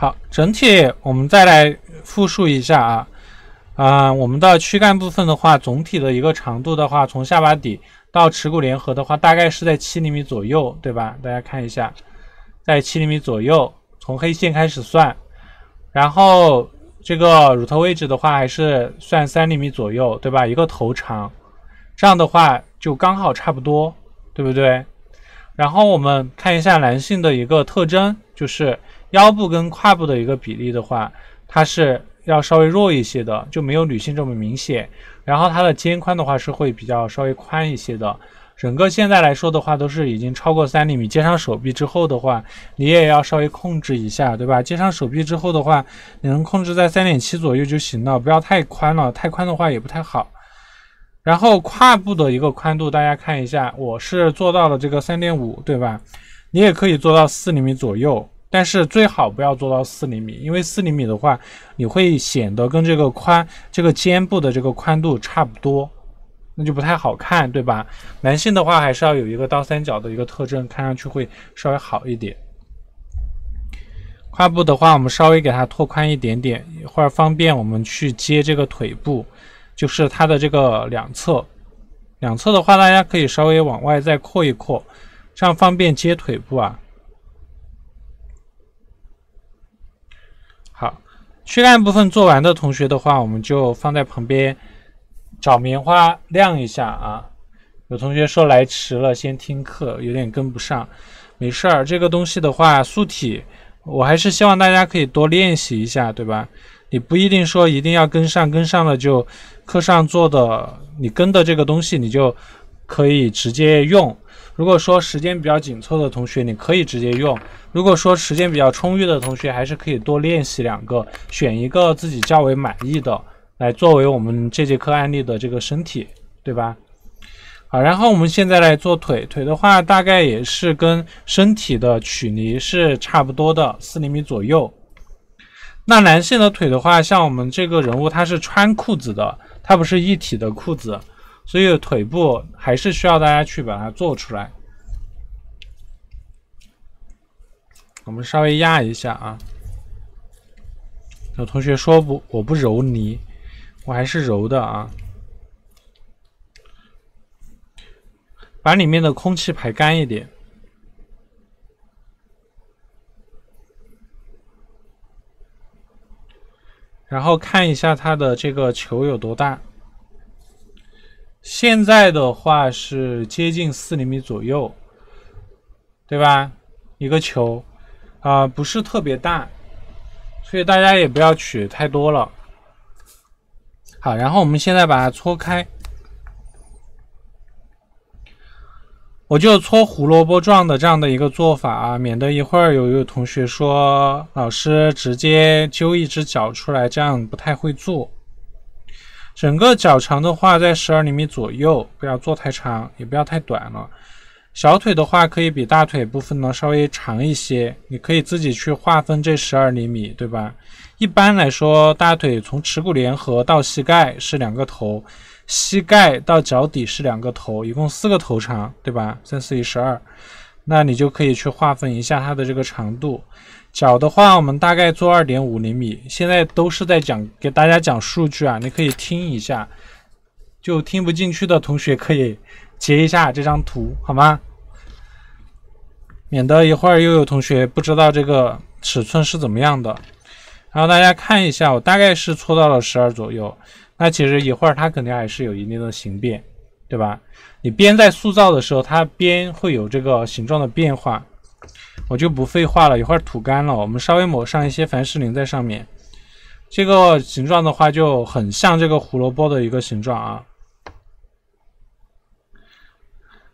好，整体我们再来复述一下啊，啊，我们的躯干部分的话，总体的一个长度的话，从下巴底到耻骨联合的话，大概是在七厘米左右，对吧？大家看一下，在七厘米左右，从黑线开始算，然后这个乳头位置的话，还是算三厘米左右，对吧？一个头长，这样的话就刚好差不多，对不对？然后我们看一下男性的一个特征，就是。腰部跟胯部的一个比例的话，它是要稍微弱一些的，就没有女性这么明显。然后它的肩宽的话是会比较稍微宽一些的。整个现在来说的话都是已经超过三厘米，接上手臂之后的话，你也要稍微控制一下，对吧？接上手臂之后的话，你能控制在三点七左右就行了，不要太宽了，太宽的话也不太好。然后胯部的一个宽度，大家看一下，我是做到了这个三点五，对吧？你也可以做到四厘米左右。但是最好不要做到四厘米，因为四厘米的话，你会显得跟这个宽、这个肩部的这个宽度差不多，那就不太好看，对吧？男性的话还是要有一个倒三角的一个特征，看上去会稍微好一点。胯部的话，我们稍微给它拓宽一点点，一会儿方便我们去接这个腿部，就是它的这个两侧，两侧的话大家可以稍微往外再扩一扩，这样方便接腿部啊。躯干部分做完的同学的话，我们就放在旁边找棉花晾一下啊。有同学说来迟了，先听课，有点跟不上，没事儿。这个东西的话，素体我还是希望大家可以多练习一下，对吧？你不一定说一定要跟上，跟上了就课上做的，你跟的这个东西，你就可以直接用。如果说时间比较紧凑的同学，你可以直接用；如果说时间比较充裕的同学，还是可以多练习两个，选一个自己较为满意的来作为我们这节课案例的这个身体，对吧？好，然后我们现在来做腿，腿的话大概也是跟身体的曲离是差不多的，四厘米左右。那男性的腿的话，像我们这个人物他是穿裤子的，他不是一体的裤子。所以腿部还是需要大家去把它做出来。我们稍微压一下啊。有同学说不，我不揉泥，我还是揉的啊。把里面的空气排干一点，然后看一下它的这个球有多大。现在的话是接近四厘米左右，对吧？一个球啊，不是特别大，所以大家也不要取太多了。好，然后我们现在把它搓开，我就搓胡萝卜状的这样的一个做法啊，免得一会儿有个同学说老师直接揪一只脚出来，这样不太会做。整个脚长的话，在十二厘米左右，不要做太长，也不要太短了。小腿的话，可以比大腿部分呢稍微长一些。你可以自己去划分这十二厘米，对吧？一般来说，大腿从耻骨联合到膝盖是两个头，膝盖到脚底是两个头，一共四个头长，对吧？三四一十二，那你就可以去划分一下它的这个长度。脚的话，我们大概做二点五厘米。现在都是在讲，给大家讲数据啊，你可以听一下。就听不进去的同学可以截一下这张图，好吗？免得一会儿又有同学不知道这个尺寸是怎么样的。然后大家看一下，我大概是搓到了十二左右。那其实一会儿它肯定还是有一定的形变，对吧？你边在塑造的时候，它边会有这个形状的变化。我就不废话了，一会儿吐干了，我们稍微抹上一些凡士林在上面。这个形状的话，就很像这个胡萝卜的一个形状啊。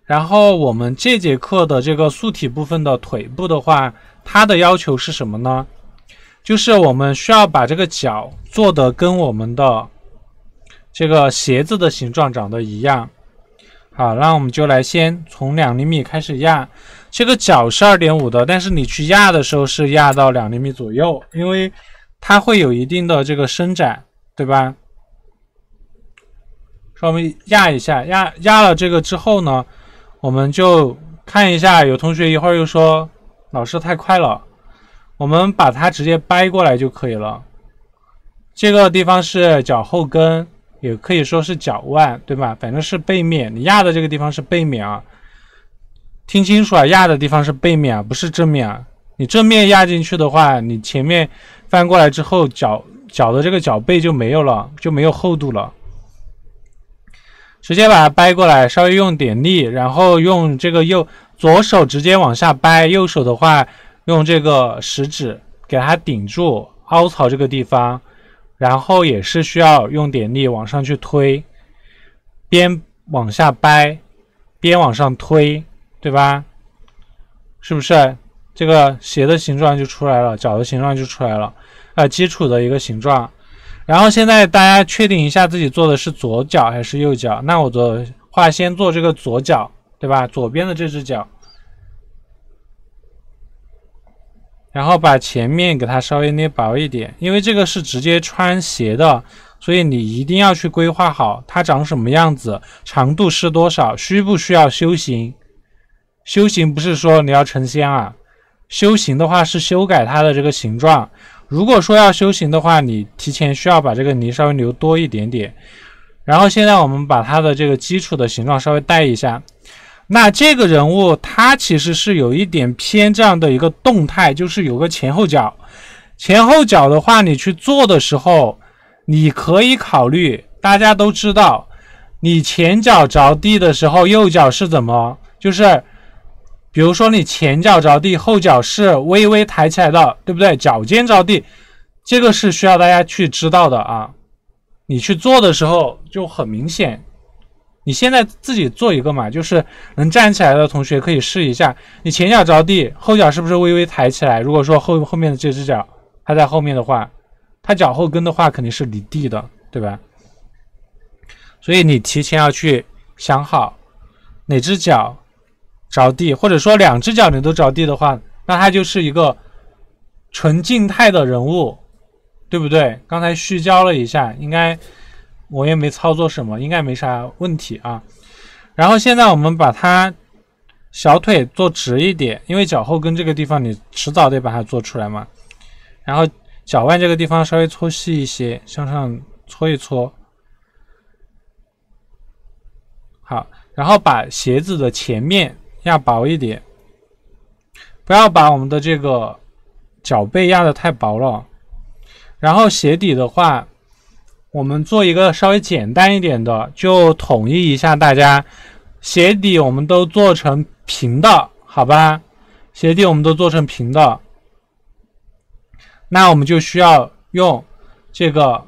然后我们这节课的这个素体部分的腿部的话，它的要求是什么呢？就是我们需要把这个脚做的跟我们的这个鞋子的形状长得一样。好，那我们就来先从两厘米开始压。这个脚是二点五的，但是你去压的时候是压到两厘米左右，因为它会有一定的这个伸展，对吧？稍微压一下，压压了这个之后呢，我们就看一下。有同学一会儿又说老师太快了，我们把它直接掰过来就可以了。这个地方是脚后跟，也可以说是脚腕，对吧？反正是背面，你压的这个地方是背面啊。听清楚啊，压的地方是背面啊，不是正面啊。你正面压进去的话，你前面翻过来之后，脚脚的这个脚背就没有了，就没有厚度了。直接把它掰过来，稍微用点力，然后用这个右左手直接往下掰，右手的话用这个食指给它顶住凹槽这个地方，然后也是需要用点力往上去推，边往下掰，边往上推。对吧？是不是这个鞋的形状就出来了，脚的形状就出来了？啊，基础的一个形状。然后现在大家确定一下自己做的是左脚还是右脚。那我的话先做这个左脚，对吧？左边的这只脚。然后把前面给它稍微捏薄一点，因为这个是直接穿鞋的，所以你一定要去规划好它长什么样子，长度是多少，需不需要修形。修行不是说你要成仙啊，修行的话是修改它的这个形状。如果说要修行的话，你提前需要把这个泥稍微留多一点点。然后现在我们把它的这个基础的形状稍微带一下。那这个人物他其实是有一点偏这样的一个动态，就是有个前后脚。前后脚的话，你去做的时候，你可以考虑。大家都知道，你前脚着地的时候，右脚是怎么？就是。比如说，你前脚着地，后脚是微微抬起来的，对不对？脚尖着地，这个是需要大家去知道的啊。你去做的时候就很明显。你现在自己做一个嘛，就是能站起来的同学可以试一下。你前脚着地，后脚是不是微微抬起来？如果说后后面的这只脚它在后面的话，它脚后跟的话肯定是离地的，对吧？所以你提前要去想好哪只脚。着地，或者说两只脚你都着地的话，那他就是一个纯静态的人物，对不对？刚才虚焦了一下，应该我也没操作什么，应该没啥问题啊。然后现在我们把它小腿做直一点，因为脚后跟这个地方你迟早得把它做出来嘛。然后脚腕这个地方稍微搓细一些，向上搓一搓。好，然后把鞋子的前面。压薄一点，不要把我们的这个脚背压得太薄了。然后鞋底的话，我们做一个稍微简单一点的，就统一一下大家鞋底，我们都做成平的，好吧？鞋底我们都做成平的，那我们就需要用这个，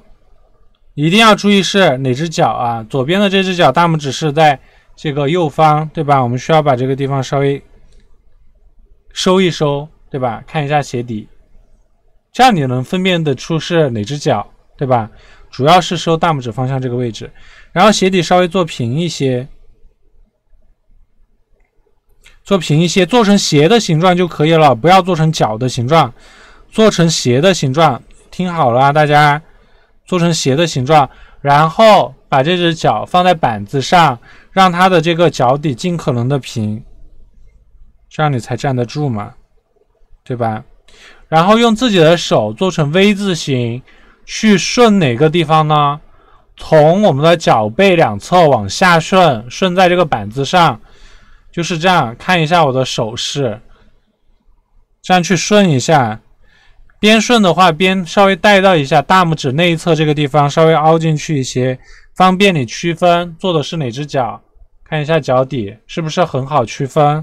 一定要注意是哪只脚啊？左边的这只脚，大拇指是在。这个右方对吧？我们需要把这个地方稍微收一收，对吧？看一下鞋底，这样你能分辨的出是哪只脚，对吧？主要是收大拇指方向这个位置，然后鞋底稍微做平一些，做平一些，做成斜的形状就可以了，不要做成角的形状，做成斜的形状。听好了，啊，大家，做成斜的形状，然后把这只脚放在板子上。让他的这个脚底尽可能的平，这样你才站得住嘛，对吧？然后用自己的手做成 V 字形，去顺哪个地方呢？从我们的脚背两侧往下顺，顺在这个板子上，就是这样。看一下我的手势，这样去顺一下。边顺的话，边稍微带到一下大拇指内侧这个地方，稍微凹进去一些，方便你区分做的是哪只脚。看一下脚底是不是很好区分，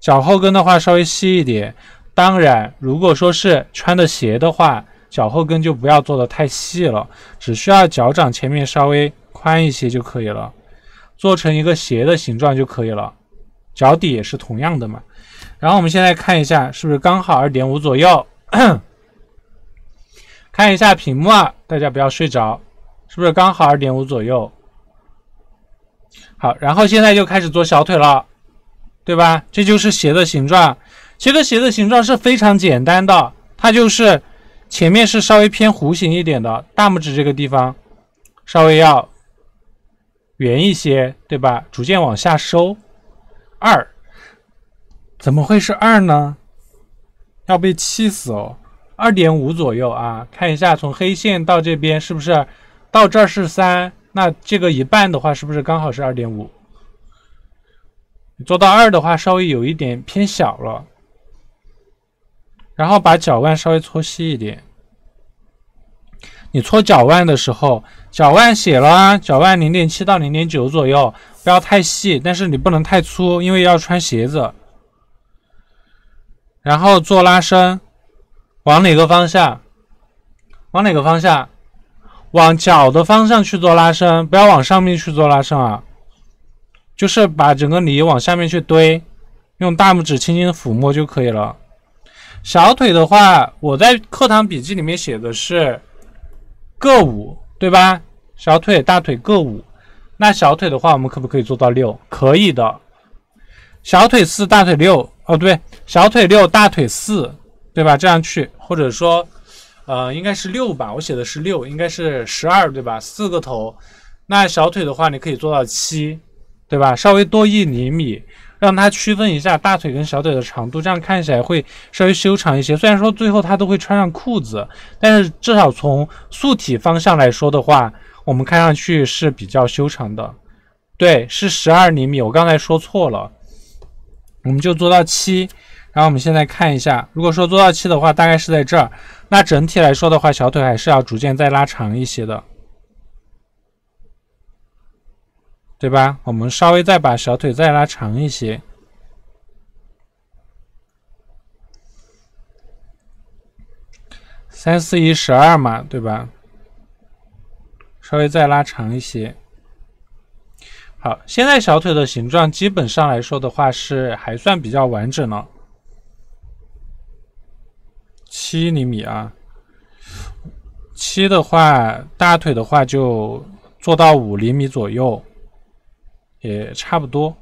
脚后跟的话稍微细一点。当然，如果说是穿的鞋的话，脚后跟就不要做的太细了，只需要脚掌前面稍微宽一些就可以了，做成一个鞋的形状就可以了。脚底也是同样的嘛。然后我们现在看一下是不是刚好二点五左右，看一下屏幕啊，大家不要睡着，是不是刚好二点五左右？好，然后现在就开始做小腿了，对吧？这就是鞋的形状，其实鞋的形状是非常简单的，它就是前面是稍微偏弧形一点的，大拇指这个地方稍微要圆一些，对吧？逐渐往下收，二，怎么会是二呢？要被气死哦，二点五左右啊，看一下从黑线到这边是不是，到这儿是三。那这个一半的话，是不是刚好是二点五？你做到二的话，稍微有一点偏小了。然后把脚腕稍微搓细一点。你搓脚腕的时候，脚腕写了啊，脚腕零点七到零点九左右，不要太细，但是你不能太粗，因为要穿鞋子。然后做拉伸，往哪个方向？往哪个方向？往脚的方向去做拉伸，不要往上面去做拉伸啊，就是把整个梨往下面去堆，用大拇指轻轻抚摸就可以了。小腿的话，我在课堂笔记里面写的是各五，对吧？小腿、大腿各五。那小腿的话，我们可不可以做到六？可以的，小腿四大腿六哦，对，小腿六大腿四，对吧？这样去，或者说。呃，应该是六吧，我写的是六，应该是十二，对吧？四个头，那小腿的话，你可以做到七，对吧？稍微多一厘米，让它区分一下大腿跟小腿的长度，这样看起来会稍微修长一些。虽然说最后它都会穿上裤子，但是至少从素体方向来说的话，我们看上去是比较修长的。对，是十二厘米，我刚才说错了，我们就做到七。然后我们现在看一下，如果说做到七的话，大概是在这儿。那整体来说的话，小腿还是要逐渐再拉长一些的，对吧？我们稍微再把小腿再拉长一些，三四一十二嘛，对吧？稍微再拉长一些。好，现在小腿的形状基本上来说的话是还算比较完整了。七厘米啊，七的话，大腿的话就做到五厘米左右，也差不多。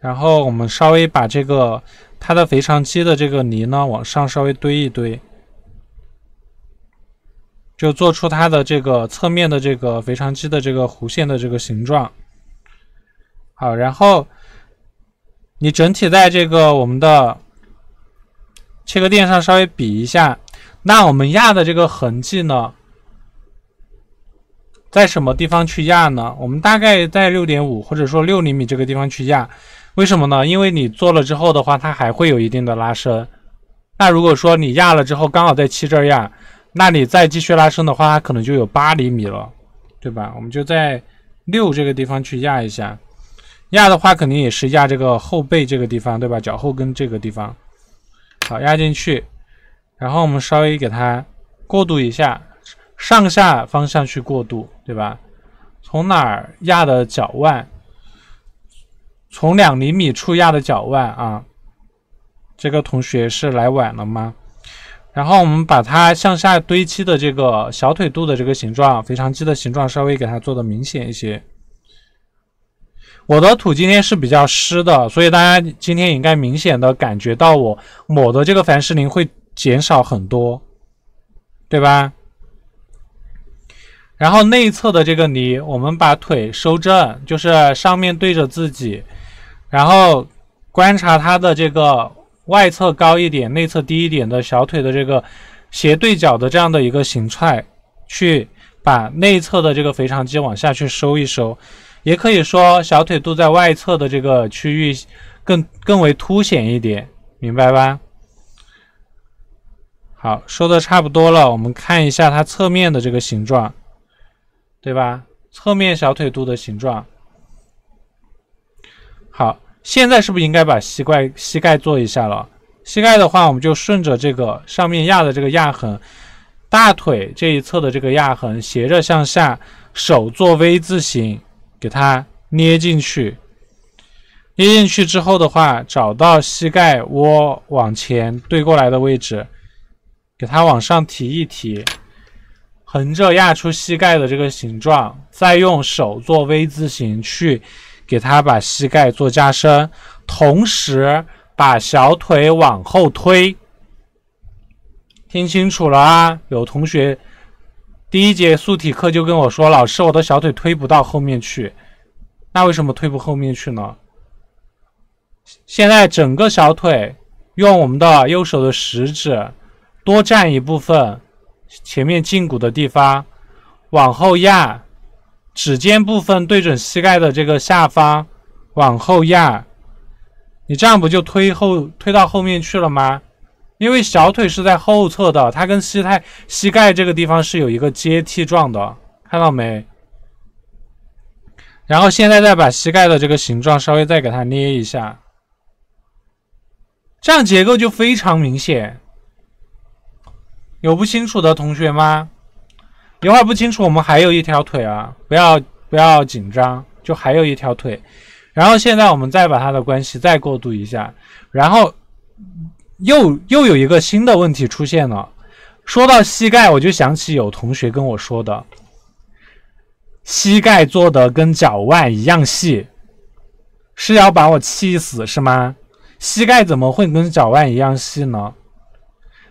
然后我们稍微把这个它的肥肠肌的这个泥呢，往上稍微堆一堆，就做出它的这个侧面的这个肥肠肌的这个弧线的这个形状。好，然后。你整体在这个我们的切割垫上稍微比一下，那我们压的这个痕迹呢，在什么地方去压呢？我们大概在六点五或者说六厘米这个地方去压，为什么呢？因为你做了之后的话，它还会有一定的拉伸。那如果说你压了之后刚好在七这儿压，那你再继续拉伸的话，它可能就有八厘米了，对吧？我们就在六这个地方去压一下。压的话，肯定也是压这个后背这个地方，对吧？脚后跟这个地方，好，压进去，然后我们稍微给它过渡一下，上下方向去过渡，对吧？从哪儿压的脚腕？从两厘米处压的脚腕啊。这个同学是来晚了吗？然后我们把它向下堆积的这个小腿肚的这个形状，腓肠肌的形状，稍微给它做的明显一些。我的土今天是比较湿的，所以大家今天应该明显的感觉到我抹的这个凡士林会减少很多，对吧？然后内侧的这个泥，我们把腿收正，就是上面对着自己，然后观察它的这个外侧高一点、内侧低一点的小腿的这个斜对角的这样的一个形态，去把内侧的这个肥肠肌往下去收一收。也可以说小腿肚在外侧的这个区域更更为凸显一点，明白吧？好，说的差不多了，我们看一下它侧面的这个形状，对吧？侧面小腿肚的形状。好，现在是不是应该把膝盖膝盖做一下了？膝盖的话，我们就顺着这个上面压的这个压痕，大腿这一侧的这个压痕斜着向下，手做 V 字形。给它捏进去，捏进去之后的话，找到膝盖窝往前对过来的位置，给它往上提一提，横着压出膝盖的这个形状，再用手做 V 字形去给它把膝盖做加深，同时把小腿往后推。听清楚了啊，有同学。第一节素体课就跟我说：“老师，我的小腿推不到后面去，那为什么推不后面去呢？”现在整个小腿用我们的右手的食指多占一部分前面胫骨的地方，往后压，指尖部分对准膝盖的这个下方往后压，你这样不就推后推到后面去了吗？因为小腿是在后侧的，它跟膝盖膝盖这个地方是有一个阶梯状的，看到没？然后现在再把膝盖的这个形状稍微再给它捏一下，这样结构就非常明显。有不清楚的同学吗？有不清楚，我们还有一条腿啊，不要不要紧张，就还有一条腿。然后现在我们再把它的关系再过渡一下，然后。又又有一个新的问题出现了。说到膝盖，我就想起有同学跟我说的，膝盖做的跟脚腕一样细，是要把我气死是吗？膝盖怎么会跟脚腕一样细呢？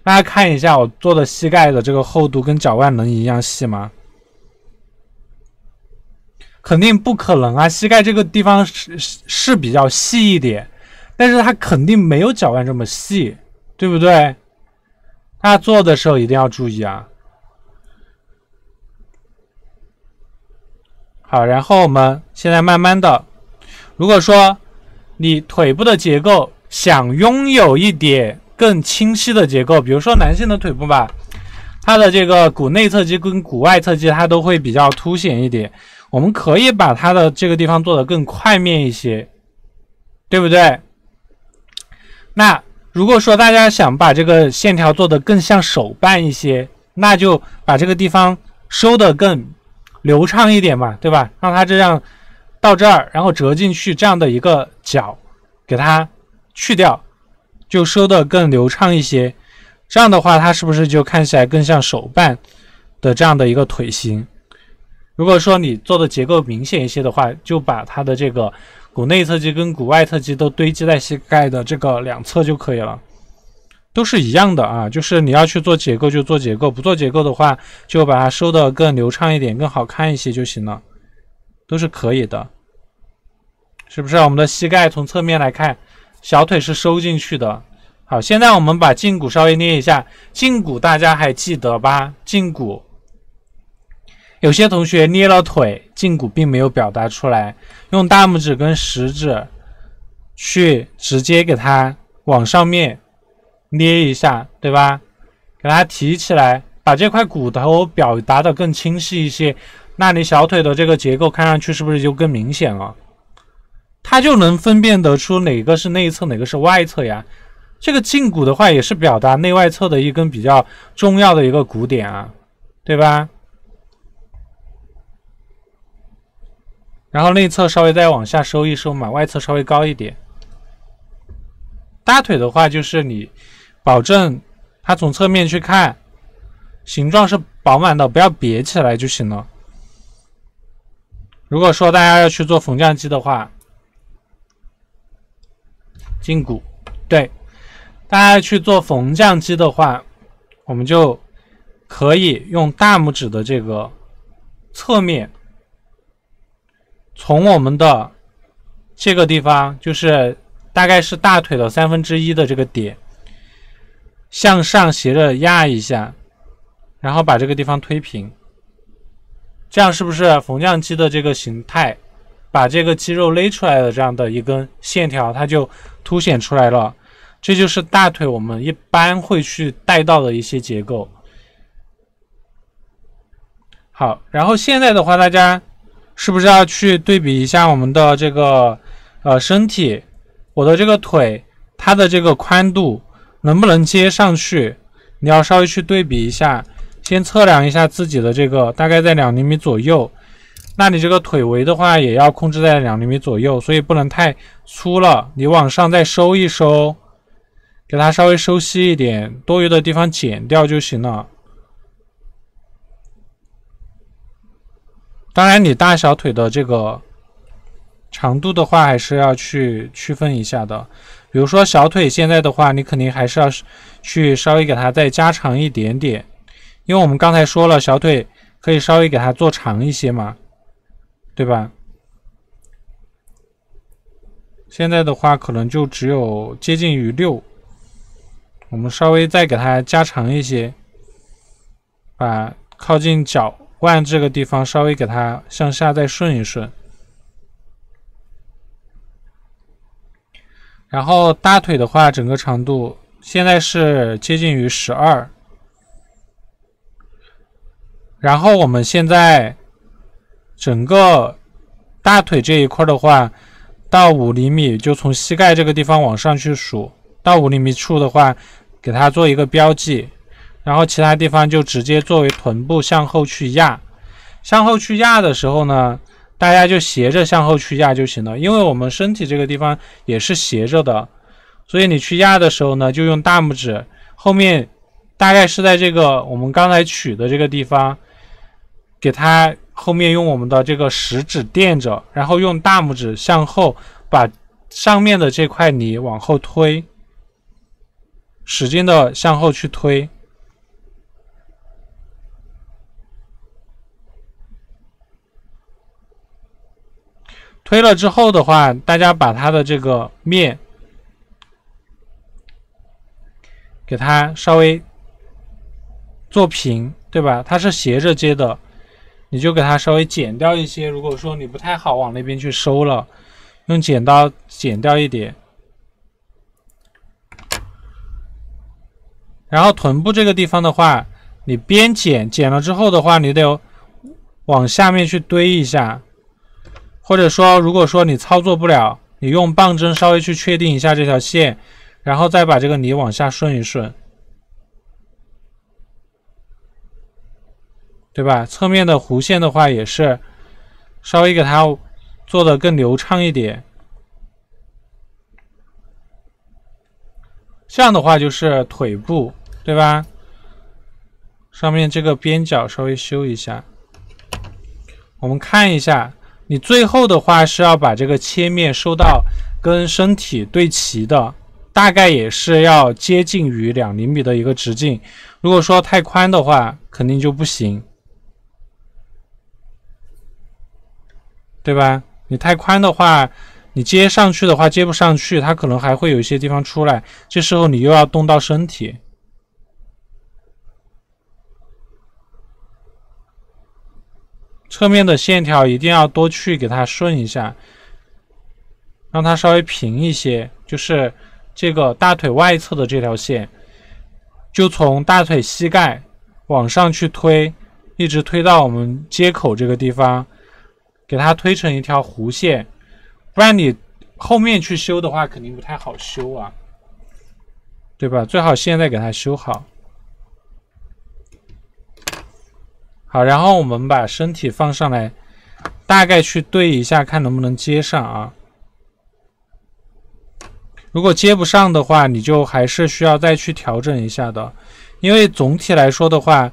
大家看一下我做的膝盖的这个厚度，跟脚腕能一样细吗？肯定不可能啊！膝盖这个地方是是比较细一点。但是它肯定没有脚腕这么细，对不对？他做的时候一定要注意啊。好，然后我们现在慢慢的，如果说你腿部的结构想拥有一点更清晰的结构，比如说男性的腿部吧，他的这个骨内侧肌跟骨外侧肌它都会比较凸显一点，我们可以把它的这个地方做的更快面一些，对不对？那如果说大家想把这个线条做得更像手办一些，那就把这个地方收得更流畅一点嘛，对吧？让它这样到这儿，然后折进去这样的一个角，给它去掉，就收得更流畅一些。这样的话，它是不是就看起来更像手办的这样的一个腿型？如果说你做的结构明显一些的话，就把它的这个。股内侧肌跟股外侧肌都堆积在膝盖的这个两侧就可以了，都是一样的啊。就是你要去做结构就做结构，不做结构的话就把它收的更流畅一点，更好看一些就行了，都是可以的。是不是？我们的膝盖从侧面来看，小腿是收进去的。好，现在我们把胫骨稍微捏一下，胫骨大家还记得吧？胫骨。有些同学捏了腿胫骨，并没有表达出来，用大拇指跟食指去直接给它往上面捏一下，对吧？给它提起来，把这块骨头表达的更清晰一些，那你小腿的这个结构看上去是不是就更明显了？它就能分辨得出哪个是内侧，哪个是外侧呀？这个胫骨的话，也是表达内外侧的一根比较重要的一个骨点啊，对吧？然后内侧稍微再往下收一收嘛，外侧稍微高一点。大腿的话，就是你保证它从侧面去看，形状是饱满的，不要瘪起来就行了。如果说大家要去做缝匠肌的话，胫骨对，大家去做缝匠肌的话，我们就可以用大拇指的这个侧面。从我们的这个地方，就是大概是大腿的三分之一的这个点，向上斜着压一下，然后把这个地方推平，这样是不是缝匠肌的这个形态，把这个肌肉勒出来的这样的一根线条，它就凸显出来了。这就是大腿我们一般会去带到的一些结构。好，然后现在的话，大家。是不是要去对比一下我们的这个，呃，身体，我的这个腿，它的这个宽度能不能接上去？你要稍微去对比一下，先测量一下自己的这个，大概在两厘米左右。那你这个腿围的话，也要控制在两厘米左右，所以不能太粗了。你往上再收一收，给它稍微收细一点，多余的地方剪掉就行了。当然，你大小腿的这个长度的话，还是要去区分一下的。比如说，小腿现在的话，你肯定还是要去稍微给它再加长一点点，因为我们刚才说了，小腿可以稍微给它做长一些嘛，对吧？现在的话，可能就只有接近于六，我们稍微再给它加长一些，把靠近脚。腕这个地方稍微给它向下再顺一顺，然后大腿的话，整个长度现在是接近于十二，然后我们现在整个大腿这一块的话，到五厘米就从膝盖这个地方往上去数，到五厘米处的话，给它做一个标记。然后其他地方就直接作为臀部向后去压，向后去压的时候呢，大家就斜着向后去压就行了。因为我们身体这个地方也是斜着的，所以你去压的时候呢，就用大拇指后面，大概是在这个我们刚才取的这个地方，给它后面用我们的这个食指垫着，然后用大拇指向后把上面的这块泥往后推，使劲的向后去推。推了之后的话，大家把它的这个面给它稍微做平，对吧？它是斜着接的，你就给它稍微剪掉一些。如果说你不太好往那边去收了，用剪刀剪掉一点。然后臀部这个地方的话，你边剪，剪了之后的话，你得往下面去堆一下。或者说，如果说你操作不了，你用棒针稍微去确定一下这条线，然后再把这个泥往下顺一顺，对吧？侧面的弧线的话，也是稍微给它做的更流畅一点。这样的话就是腿部，对吧？上面这个边角稍微修一下，我们看一下。你最后的话是要把这个切面收到跟身体对齐的，大概也是要接近于两厘米的一个直径。如果说太宽的话，肯定就不行，对吧？你太宽的话，你接上去的话接不上去，它可能还会有一些地方出来，这时候你又要动到身体。侧面的线条一定要多去给它顺一下，让它稍微平一些。就是这个大腿外侧的这条线，就从大腿膝盖往上去推，一直推到我们接口这个地方，给它推成一条弧线。不然你后面去修的话，肯定不太好修啊，对吧？最好现在给它修好。好，然后我们把身体放上来，大概去对一下，看能不能接上啊。如果接不上的话，你就还是需要再去调整一下的，因为总体来说的话，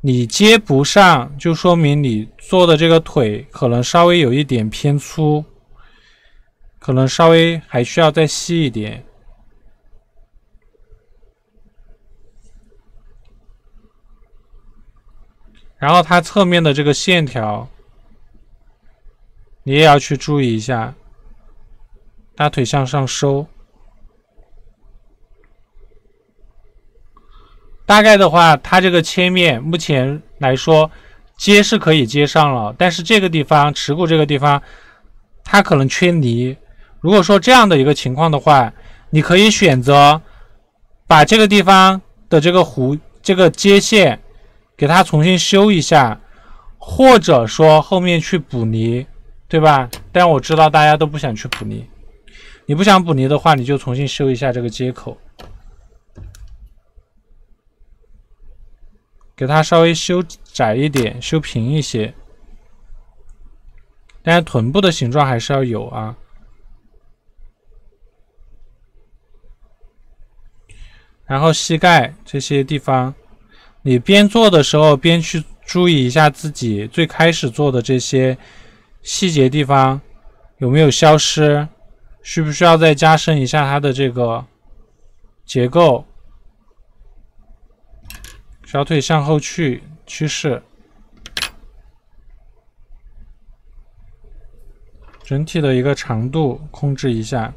你接不上就说明你做的这个腿可能稍微有一点偏粗，可能稍微还需要再细一点。然后它侧面的这个线条，你也要去注意一下。大腿向上收，大概的话，它这个切面目前来说接是可以接上了，但是这个地方耻骨这个地方它可能缺泥。如果说这样的一个情况的话，你可以选择把这个地方的这个弧这个接线。给他重新修一下，或者说后面去补泥，对吧？但我知道大家都不想去补泥，你不想补泥的话，你就重新修一下这个接口，给它稍微修窄一点，修平一些。但是臀部的形状还是要有啊，然后膝盖这些地方。你边做的时候，边去注意一下自己最开始做的这些细节地方有没有消失，需不需要再加深一下它的这个结构？小腿向后去趋势，整体的一个长度控制一下。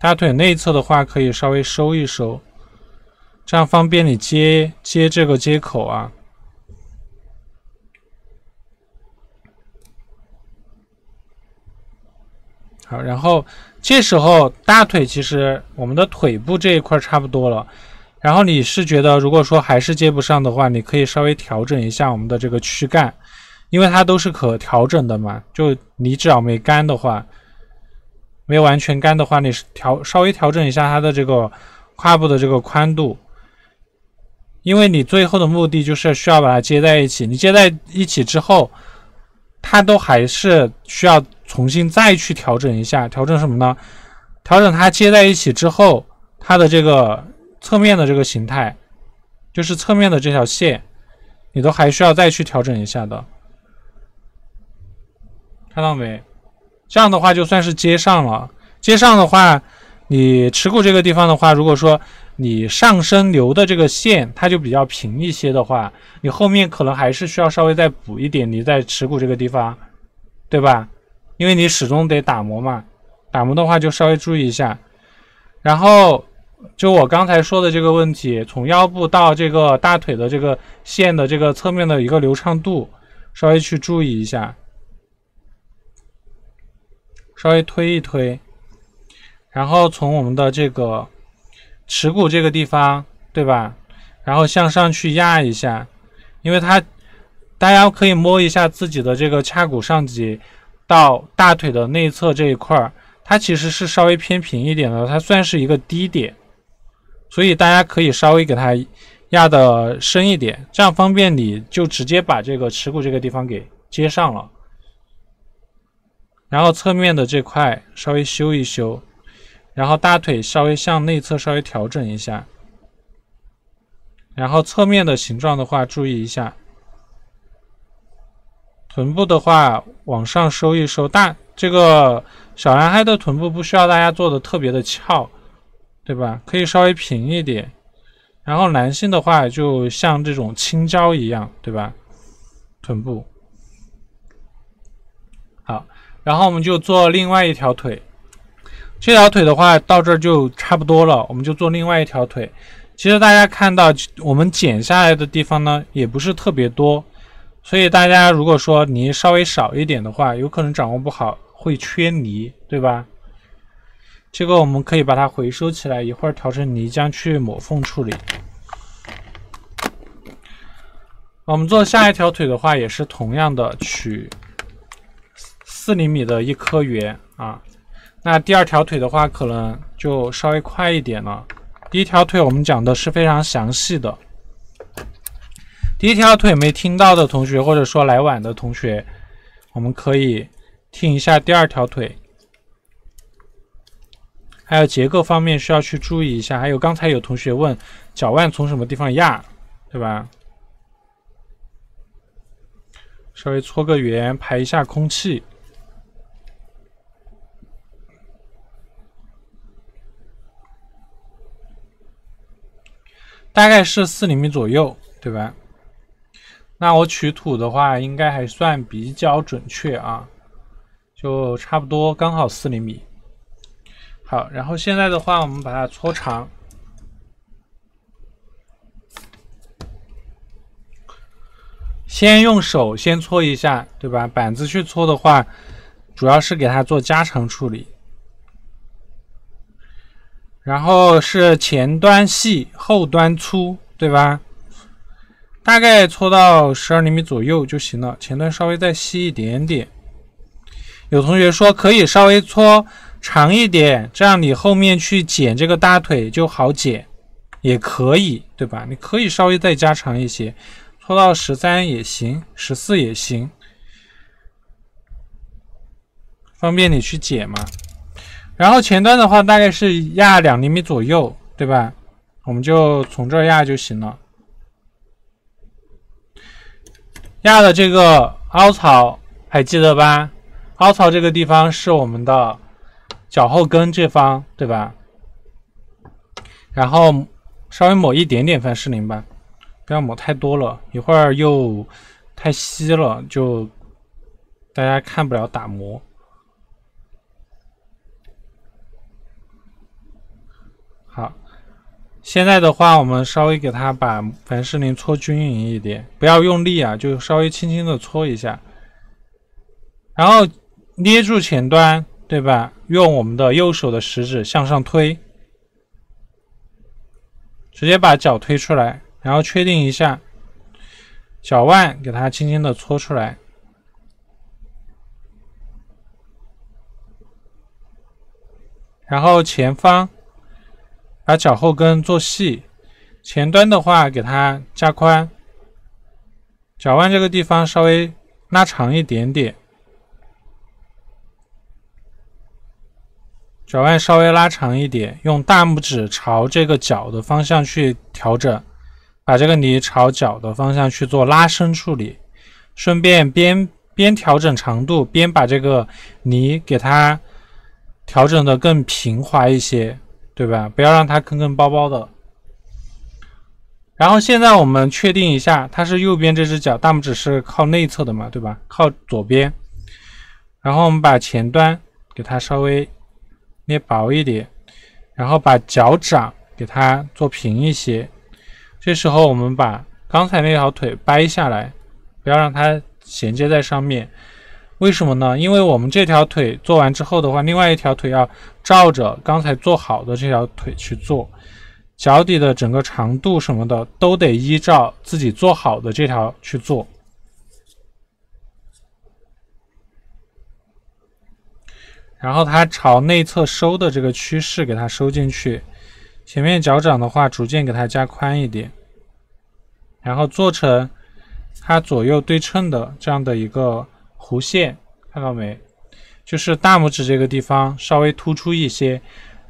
大腿内侧的话，可以稍微收一收，这样方便你接接这个接口啊。好，然后这时候大腿其实我们的腿部这一块差不多了。然后你是觉得如果说还是接不上的话，你可以稍微调整一下我们的这个躯干，因为它都是可调整的嘛。就你只要没干的话。没有完全干的话，你调稍微调整一下它的这个胯部的这个宽度，因为你最后的目的就是需要把它接在一起。你接在一起之后，它都还是需要重新再去调整一下。调整什么呢？调整它接在一起之后，它的这个侧面的这个形态，就是侧面的这条线，你都还需要再去调整一下的。看到没？这样的话就算是接上了，接上的话，你持股这个地方的话，如果说你上身流的这个线，它就比较平一些的话，你后面可能还是需要稍微再补一点，你在持股这个地方，对吧？因为你始终得打磨嘛，打磨的话就稍微注意一下。然后就我刚才说的这个问题，从腰部到这个大腿的这个线的这个侧面的一个流畅度，稍微去注意一下。稍微推一推，然后从我们的这个耻骨这个地方，对吧？然后向上去压一下，因为它，大家可以摸一下自己的这个髂骨上棘到大腿的内侧这一块儿，它其实是稍微偏平一点的，它算是一个低点，所以大家可以稍微给它压的深一点，这样方便你就直接把这个耻骨这个地方给接上了。然后侧面的这块稍微修一修，然后大腿稍微向内侧稍微调整一下，然后侧面的形状的话注意一下，臀部的话往上收一收，大这个小男孩的臀部不需要大家做的特别的翘，对吧？可以稍微平一点。然后男性的话就像这种青椒一样，对吧？臀部。然后我们就做另外一条腿，这条腿的话到这儿就差不多了，我们就做另外一条腿。其实大家看到我们剪下来的地方呢，也不是特别多，所以大家如果说泥稍微少一点的话，有可能掌握不好会缺泥，对吧？这个我们可以把它回收起来，一会儿调成泥浆去抹缝处理。我们做下一条腿的话也是同样的取。四厘米的一颗圆啊，那第二条腿的话，可能就稍微快一点了。第一条腿我们讲的是非常详细的，第一条腿没听到的同学，或者说来晚的同学，我们可以听一下第二条腿。还有结构方面需要去注意一下。还有刚才有同学问脚腕从什么地方压，对吧？稍微搓个圆，排一下空气。大概是四厘米左右，对吧？那我取土的话，应该还算比较准确啊，就差不多刚好四厘米。好，然后现在的话，我们把它搓长，先用手先搓一下，对吧？板子去搓的话，主要是给它做加长处理。然后是前端细，后端粗，对吧？大概搓到十二厘米左右就行了，前端稍微再细一点点。有同学说可以稍微搓长一点，这样你后面去剪这个大腿就好剪，也可以，对吧？你可以稍微再加长一些，搓到十三也行，十四也行，方便你去剪嘛。然后前端的话，大概是压两厘米左右，对吧？我们就从这儿压就行了。压的这个凹槽还记得吧？凹槽这个地方是我们的脚后跟这方，对吧？然后稍微抹一点点凡士林吧，不要抹太多了，一会儿又太稀了，就大家看不了打磨。现在的话，我们稍微给它把凡士林搓均匀一点，不要用力啊，就稍微轻轻的搓一下。然后捏住前端，对吧？用我们的右手的食指向上推，直接把脚推出来。然后确定一下脚腕，给它轻轻的搓出来。然后前方。把脚后跟做细，前端的话给它加宽，脚腕这个地方稍微拉长一点点，脚腕稍微拉长一点，用大拇指朝这个脚的方向去调整，把这个泥朝脚的方向去做拉伸处理，顺便边边调整长度，边把这个泥给它调整的更平滑一些。对吧？不要让它坑坑包包的。然后现在我们确定一下，它是右边这只脚，大拇指是靠内侧的嘛？对吧？靠左边。然后我们把前端给它稍微捏薄一点，然后把脚掌给它做平一些。这时候我们把刚才那条腿掰下来，不要让它衔接在上面。为什么呢？因为我们这条腿做完之后的话，另外一条腿要照着刚才做好的这条腿去做，脚底的整个长度什么的都得依照自己做好的这条去做。然后它朝内侧收的这个趋势给它收进去，前面脚掌的话逐渐给它加宽一点，然后做成它左右对称的这样的一个。弧线看到没？就是大拇指这个地方稍微突出一些，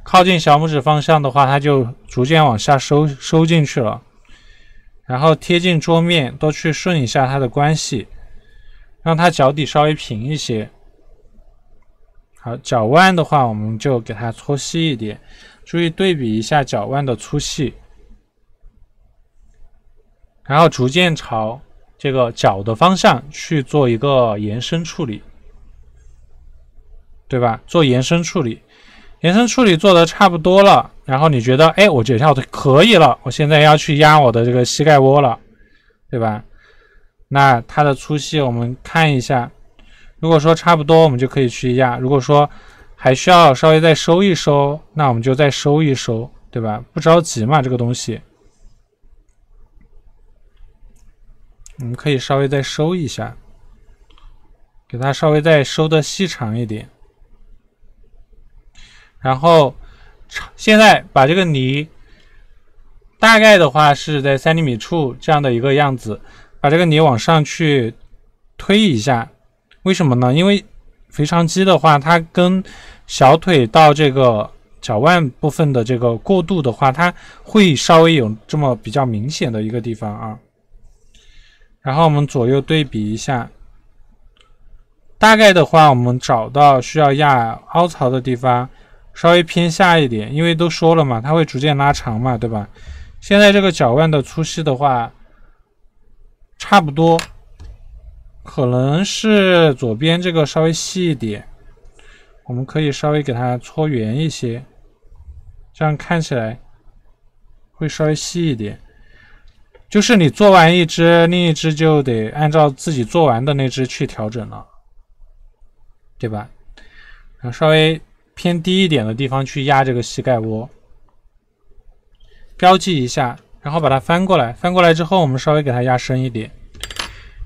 靠近小拇指方向的话，它就逐渐往下收收进去了。然后贴近桌面，多去顺一下它的关系，让它脚底稍微平一些。好，脚腕的话，我们就给它搓细一点，注意对比一下脚腕的粗细，然后逐渐朝。这个脚的方向去做一个延伸处理，对吧？做延伸处理，延伸处理做的差不多了，然后你觉得，哎，我这条腿可以了，我现在要去压我的这个膝盖窝了，对吧？那它的粗细我们看一下，如果说差不多，我们就可以去压；如果说还需要稍微再收一收，那我们就再收一收，对吧？不着急嘛，这个东西。我们可以稍微再收一下，给它稍微再收的细长一点。然后，现在把这个泥，大概的话是在三厘米处这样的一个样子，把这个泥往上去推一下。为什么呢？因为腓肠肌的话，它跟小腿到这个脚腕部分的这个过渡的话，它会稍微有这么比较明显的一个地方啊。然后我们左右对比一下，大概的话，我们找到需要压凹槽的地方，稍微偏下一点，因为都说了嘛，它会逐渐拉长嘛，对吧？现在这个脚腕的粗细的话，差不多，可能是左边这个稍微细一点，我们可以稍微给它搓圆一些，这样看起来会稍微细一点。就是你做完一只，另一只就得按照自己做完的那只去调整了，对吧？然后稍微偏低一点的地方去压这个膝盖窝，标记一下，然后把它翻过来。翻过来之后，我们稍微给它压深一点。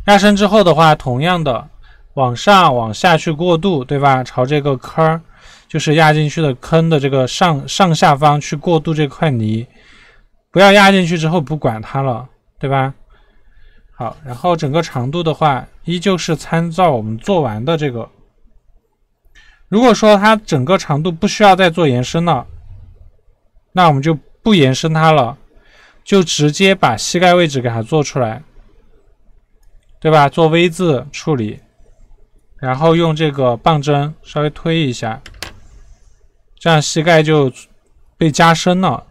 压深之后的话，同样的，往上往下去过渡，对吧？朝这个坑，就是压进去的坑的这个上上下方去过渡这块泥，不要压进去之后不管它了。对吧？好，然后整个长度的话，依旧是参照我们做完的这个。如果说它整个长度不需要再做延伸了，那我们就不延伸它了，就直接把膝盖位置给它做出来，对吧？做 V 字处理，然后用这个棒针稍微推一下，这样膝盖就被加深了。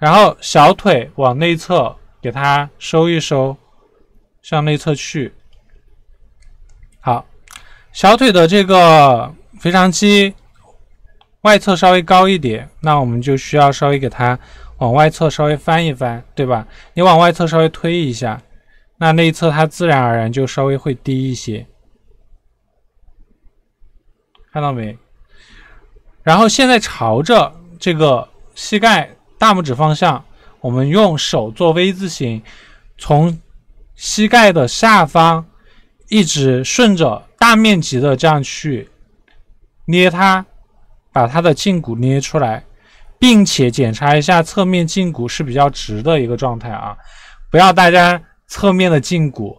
然后小腿往内侧。给它收一收，向内侧去。好，小腿的这个腓肠肌外侧稍微高一点，那我们就需要稍微给它往外侧稍微翻一翻，对吧？你往外侧稍微推一下，那内侧它自然而然就稍微会低一些，看到没？然后现在朝着这个膝盖大拇指方向。我们用手做 V 字形，从膝盖的下方一直顺着大面积的这样去捏它，把它的胫骨捏出来，并且检查一下侧面胫骨是比较直的一个状态啊！不要大家侧面的胫骨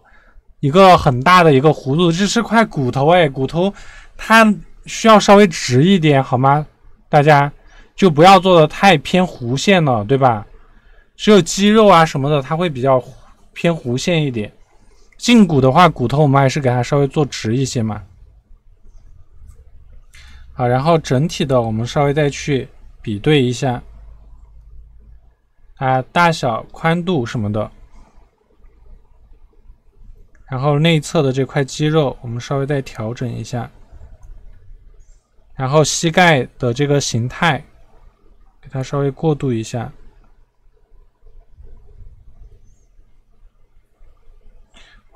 一个很大的一个弧度，这是块骨头哎，骨头它需要稍微直一点好吗？大家就不要做的太偏弧线了，对吧？只有肌肉啊什么的，它会比较偏弧线一点。胫骨的话，骨头我们还是给它稍微做直一些嘛。好，然后整体的我们稍微再去比对一下，啊，大小、宽度什么的。然后内侧的这块肌肉，我们稍微再调整一下。然后膝盖的这个形态，给它稍微过渡一下。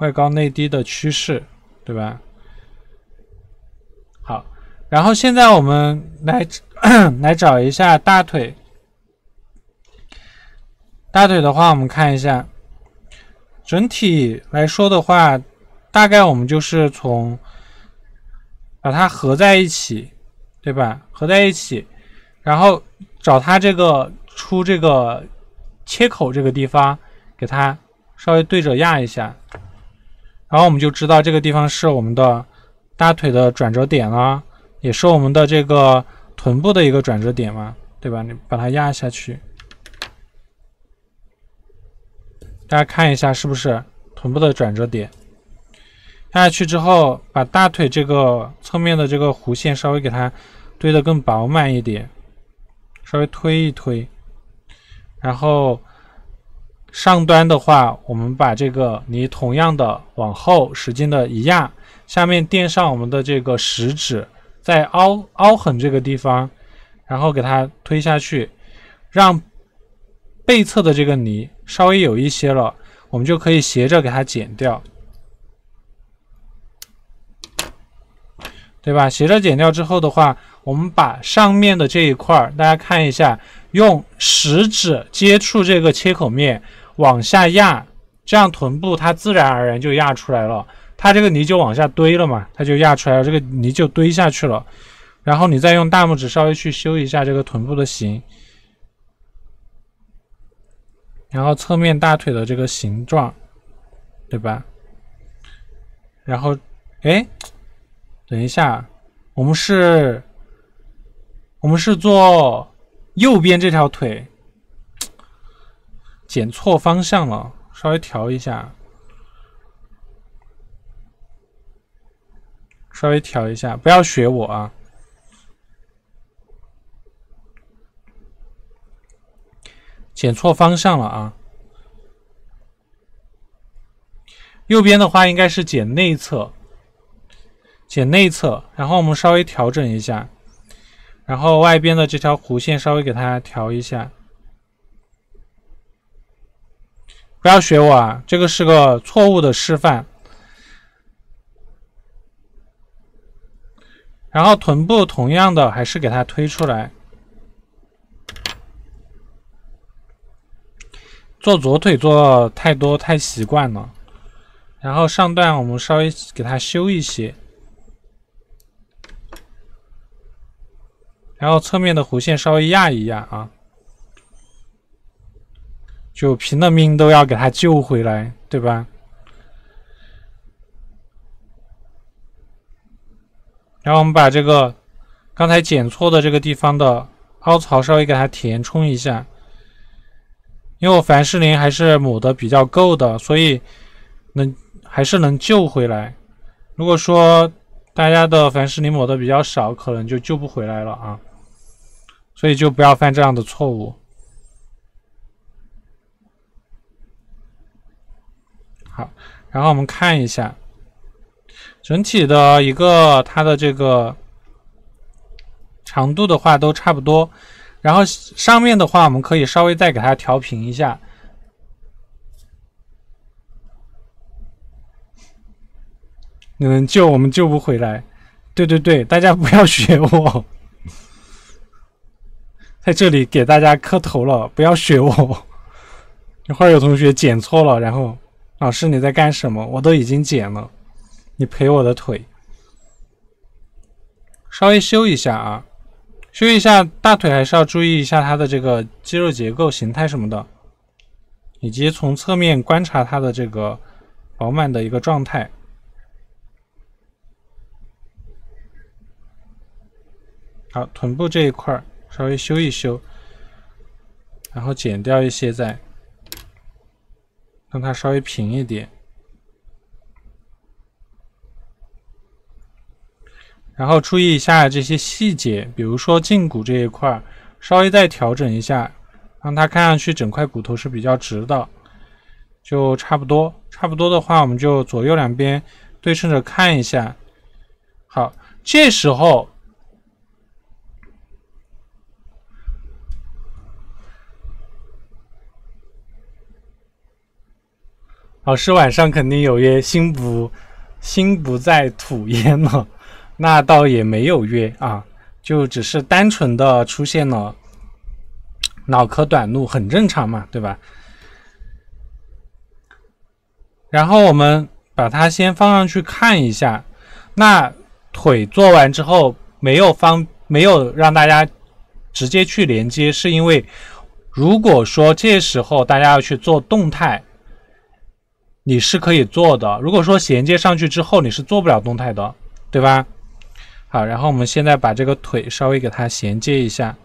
外高内低的趋势，对吧？好，然后现在我们来 来找一下大腿。大腿的话，我们看一下，整体来说的话，大概我们就是从把它合在一起，对吧？合在一起，然后找它这个出这个切口这个地方，给它稍微对着压一下。然后我们就知道这个地方是我们的大腿的转折点啦，也是我们的这个臀部的一个转折点嘛，对吧？你把它压下去，大家看一下是不是臀部的转折点？压下去之后，把大腿这个侧面的这个弧线稍微给它堆得更饱满一点，稍微推一推，然后。上端的话，我们把这个泥同样的往后使劲的一压，下面垫上我们的这个食指，在凹凹痕这个地方，然后给它推下去，让背侧的这个泥稍微有一些了，我们就可以斜着给它剪掉，对吧？斜着剪掉之后的话，我们把上面的这一块儿，大家看一下，用食指接触这个切口面。往下压，这样臀部它自然而然就压出来了。它这个泥就往下堆了嘛，它就压出来了，这个泥就堆下去了。然后你再用大拇指稍微去修一下这个臀部的形，然后侧面大腿的这个形状，对吧？然后，哎，等一下，我们是，我们是做右边这条腿。剪错方向了，稍微调一下，稍微调一下，不要学我啊！剪错方向了啊！右边的话应该是剪内侧，剪内侧，然后我们稍微调整一下，然后外边的这条弧线稍微给它调一下。不要学我啊，这个是个错误的示范。然后臀部同样的还是给它推出来。做左腿做太多太习惯了，然后上段我们稍微给它修一些，然后侧面的弧线稍微压一压啊。就拼了命都要给他救回来，对吧？然后我们把这个刚才剪错的这个地方的凹槽稍微给它填充一下，因为我凡士林还是抹的比较够的，所以能还是能救回来。如果说大家的凡士林抹的比较少，可能就救不回来了啊，所以就不要犯这样的错误。然后我们看一下整体的一个它的这个长度的话都差不多，然后上面的话我们可以稍微再给它调平一下。你能救我们救不回来？对对对，大家不要学我，在这里给大家磕头了，不要学我。一会儿有同学剪错了，然后。老师，你在干什么？我都已经剪了，你赔我的腿，稍微修一下啊，修一下大腿还是要注意一下它的这个肌肉结构、形态什么的，以及从侧面观察它的这个饱满的一个状态。好，臀部这一块稍微修一修，然后剪掉一些再。让它稍微平一点，然后注意一下这些细节，比如说胫骨这一块，稍微再调整一下，让它看上去整块骨头是比较直的，就差不多。差不多的话，我们就左右两边对称着看一下。好，这时候。老师晚上肯定有约，心不心不在土烟了，那倒也没有约啊，就只是单纯的出现了脑壳短路，很正常嘛，对吧？然后我们把它先放上去看一下，那腿做完之后没有方，没有让大家直接去连接，是因为如果说这时候大家要去做动态。你是可以做的，如果说衔接上去之后，你是做不了动态的，对吧？好，然后我们现在把这个腿稍微给它衔接一下。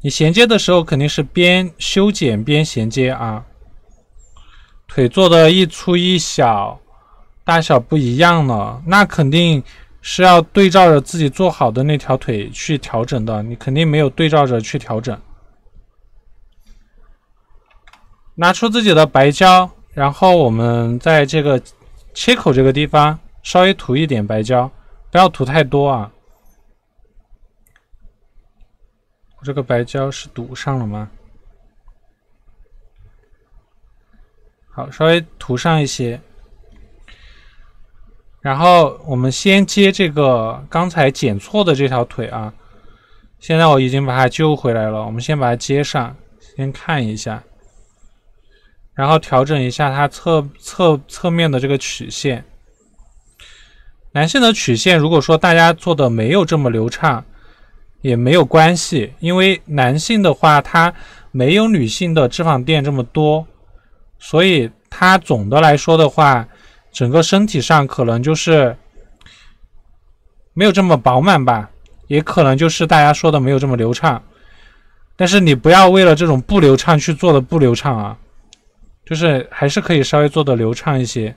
你衔接的时候肯定是边修剪边衔接啊。腿做的一粗一小，大小不一样了，那肯定是要对照着自己做好的那条腿去调整的，你肯定没有对照着去调整。拿出自己的白胶，然后我们在这个切口这个地方稍微涂一点白胶，不要涂太多啊。这个白胶是堵上了吗？好，稍微涂上一些。然后我们先接这个刚才剪错的这条腿啊，现在我已经把它救回来了，我们先把它接上，先看一下。然后调整一下它侧侧侧面的这个曲线。男性的曲线，如果说大家做的没有这么流畅，也没有关系，因为男性的话，它没有女性的脂肪垫这么多，所以它总的来说的话，整个身体上可能就是没有这么饱满吧，也可能就是大家说的没有这么流畅。但是你不要为了这种不流畅去做的不流畅啊。就是还是可以稍微做的流畅一些，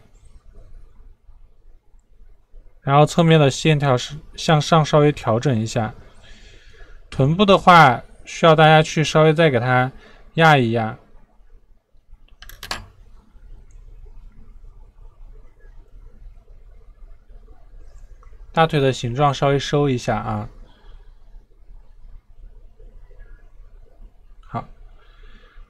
然后侧面的线条是向上稍微调整一下，臀部的话需要大家去稍微再给它压一压，大腿的形状稍微收一下啊。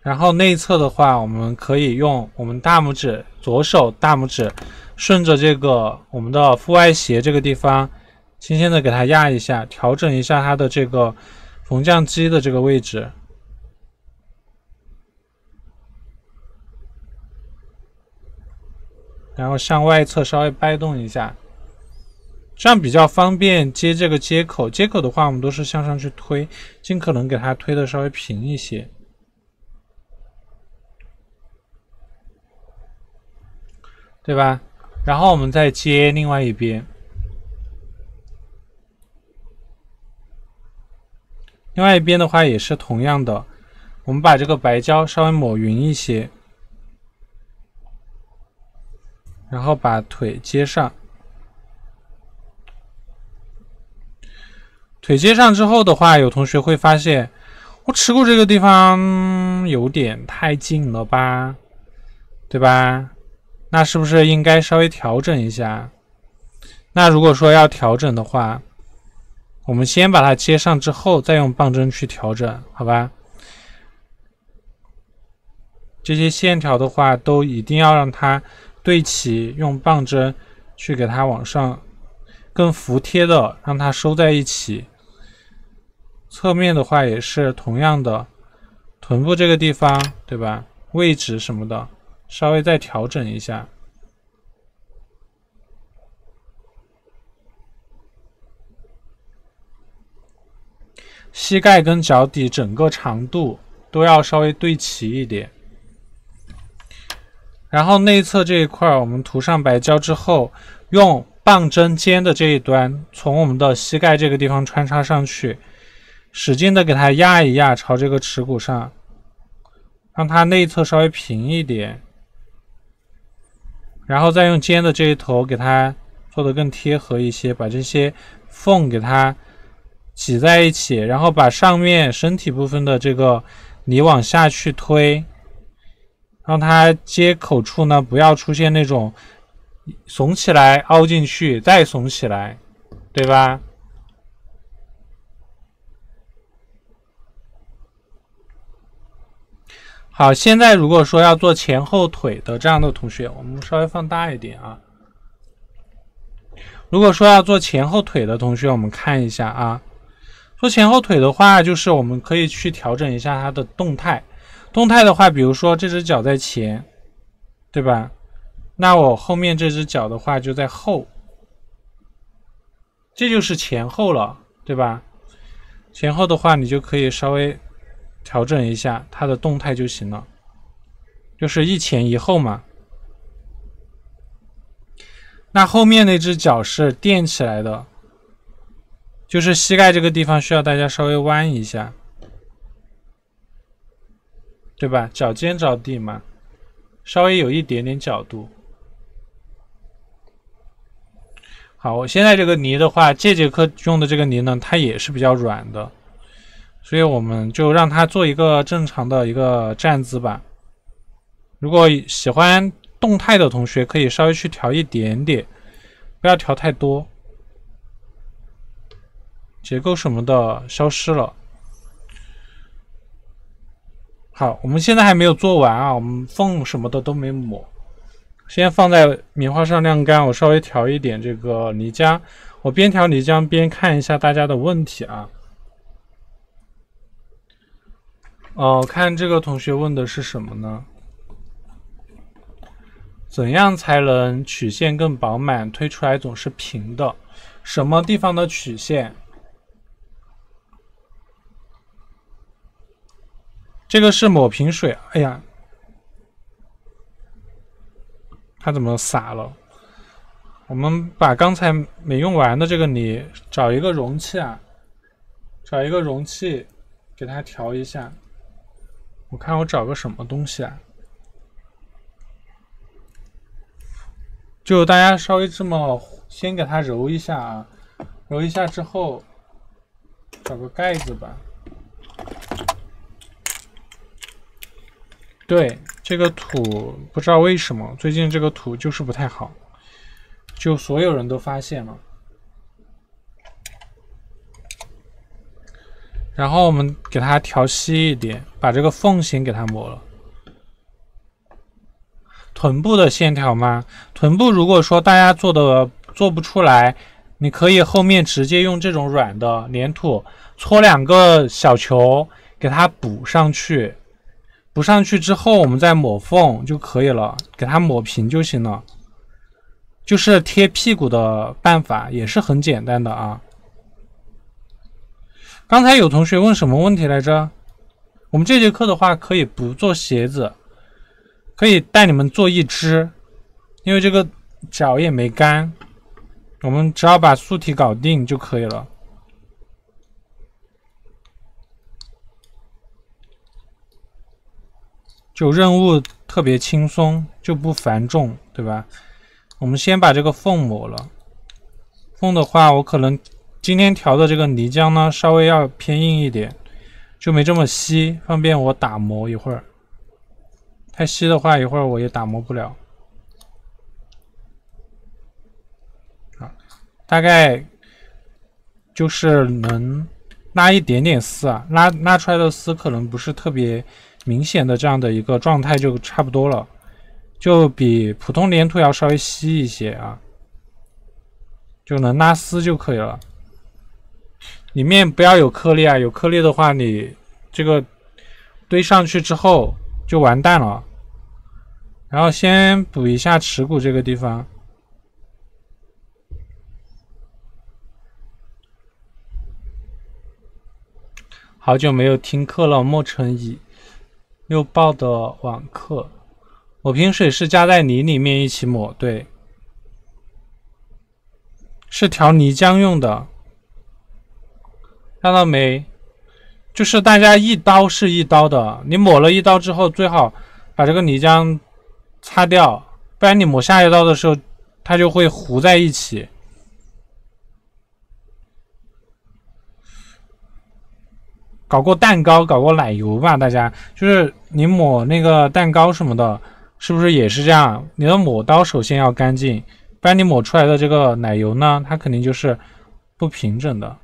然后内侧的话，我们可以用我们大拇指，左手大拇指顺着这个我们的腹外斜这个地方，轻轻的给它压一下，调整一下它的这个缝匠肌的这个位置，然后向外侧稍微掰动一下，这样比较方便接这个接口。接口的话，我们都是向上去推，尽可能给它推的稍微平一些。对吧？然后我们再接另外一边，另外一边的话也是同样的，我们把这个白胶稍微抹匀一些，然后把腿接上。腿接上之后的话，有同学会发现，我耻骨这个地方有点太近了吧，对吧？那是不是应该稍微调整一下？那如果说要调整的话，我们先把它接上之后，再用棒针去调整，好吧？这些线条的话，都一定要让它对齐，用棒针去给它往上更服帖的，让它收在一起。侧面的话也是同样的，臀部这个地方，对吧？位置什么的。稍微再调整一下，膝盖跟脚底整个长度都要稍微对齐一点。然后内侧这一块，我们涂上白胶之后，用棒针尖的这一端，从我们的膝盖这个地方穿插上去，使劲的给它压一压，朝这个耻骨上，让它内侧稍微平一点。然后再用尖的这一头给它做的更贴合一些，把这些缝给它挤在一起，然后把上面身体部分的这个你往下去推，让它接口处呢不要出现那种耸起来、凹进去再耸起来，对吧？好，现在如果说要做前后腿的这样的同学，我们稍微放大一点啊。如果说要做前后腿的同学，我们看一下啊。做前后腿的话，就是我们可以去调整一下它的动态。动态的话，比如说这只脚在前，对吧？那我后面这只脚的话就在后，这就是前后了，对吧？前后的话，你就可以稍微。调整一下它的动态就行了，就是一前一后嘛。那后面那只脚是垫起来的，就是膝盖这个地方需要大家稍微弯一下，对吧？脚尖着地嘛，稍微有一点点角度。好，我现在这个泥的话，这节课用的这个泥呢，它也是比较软的。所以我们就让它做一个正常的一个站姿吧。如果喜欢动态的同学，可以稍微去调一点点，不要调太多。结构什么的消失了。好，我们现在还没有做完啊，我们缝什么的都没抹，先放在棉花上晾干。我稍微调一点这个泥浆，我边调泥浆边看一下大家的问题啊。哦，看这个同学问的是什么呢？怎样才能曲线更饱满？推出来总是平的，什么地方的曲线？这个是抹平水，哎呀，它怎么洒了？我们把刚才没用完的这个泥，找一个容器啊，找一个容器给它调一下。我看我找个什么东西啊？就大家稍微这么先给它揉一下啊，揉一下之后找个盖子吧。对，这个土不知道为什么最近这个土就是不太好，就所有人都发现了。然后我们给它调稀一点，把这个缝先给它抹了。臀部的线条吗？臀部如果说大家做的做不出来，你可以后面直接用这种软的粘土搓两个小球，给它补上去。补上去之后，我们再抹缝就可以了，给它抹平就行了。就是贴屁股的办法也是很简单的啊。刚才有同学问什么问题来着？我们这节课的话，可以不做鞋子，可以带你们做一只，因为这个脚也没干，我们只要把素体搞定就可以了，就任务特别轻松，就不繁重，对吧？我们先把这个缝抹了，缝的话，我可能。今天调的这个泥浆呢，稍微要偏硬一点，就没这么稀，方便我打磨一会儿。太稀的话，一会儿我也打磨不了。啊，大概就是能拉一点点丝啊，拉拉出来的丝可能不是特别明显的这样的一个状态就差不多了，就比普通粘土要稍微稀一些啊，就能拉丝就可以了。里面不要有颗粒啊，有颗粒的话，你这个堆上去之后就完蛋了。然后先补一下耻骨这个地方。好久没有听课了，莫成乙又报的网课。我平时是加在泥里面一起抹，对，是调泥浆用的。看到没？就是大家一刀是一刀的。你抹了一刀之后，最好把这个泥浆擦掉，不然你抹下一道的时候，它就会糊在一起。搞过蛋糕，搞过奶油吧？大家就是你抹那个蛋糕什么的，是不是也是这样？你的抹刀首先要干净，不然你抹出来的这个奶油呢，它肯定就是不平整的。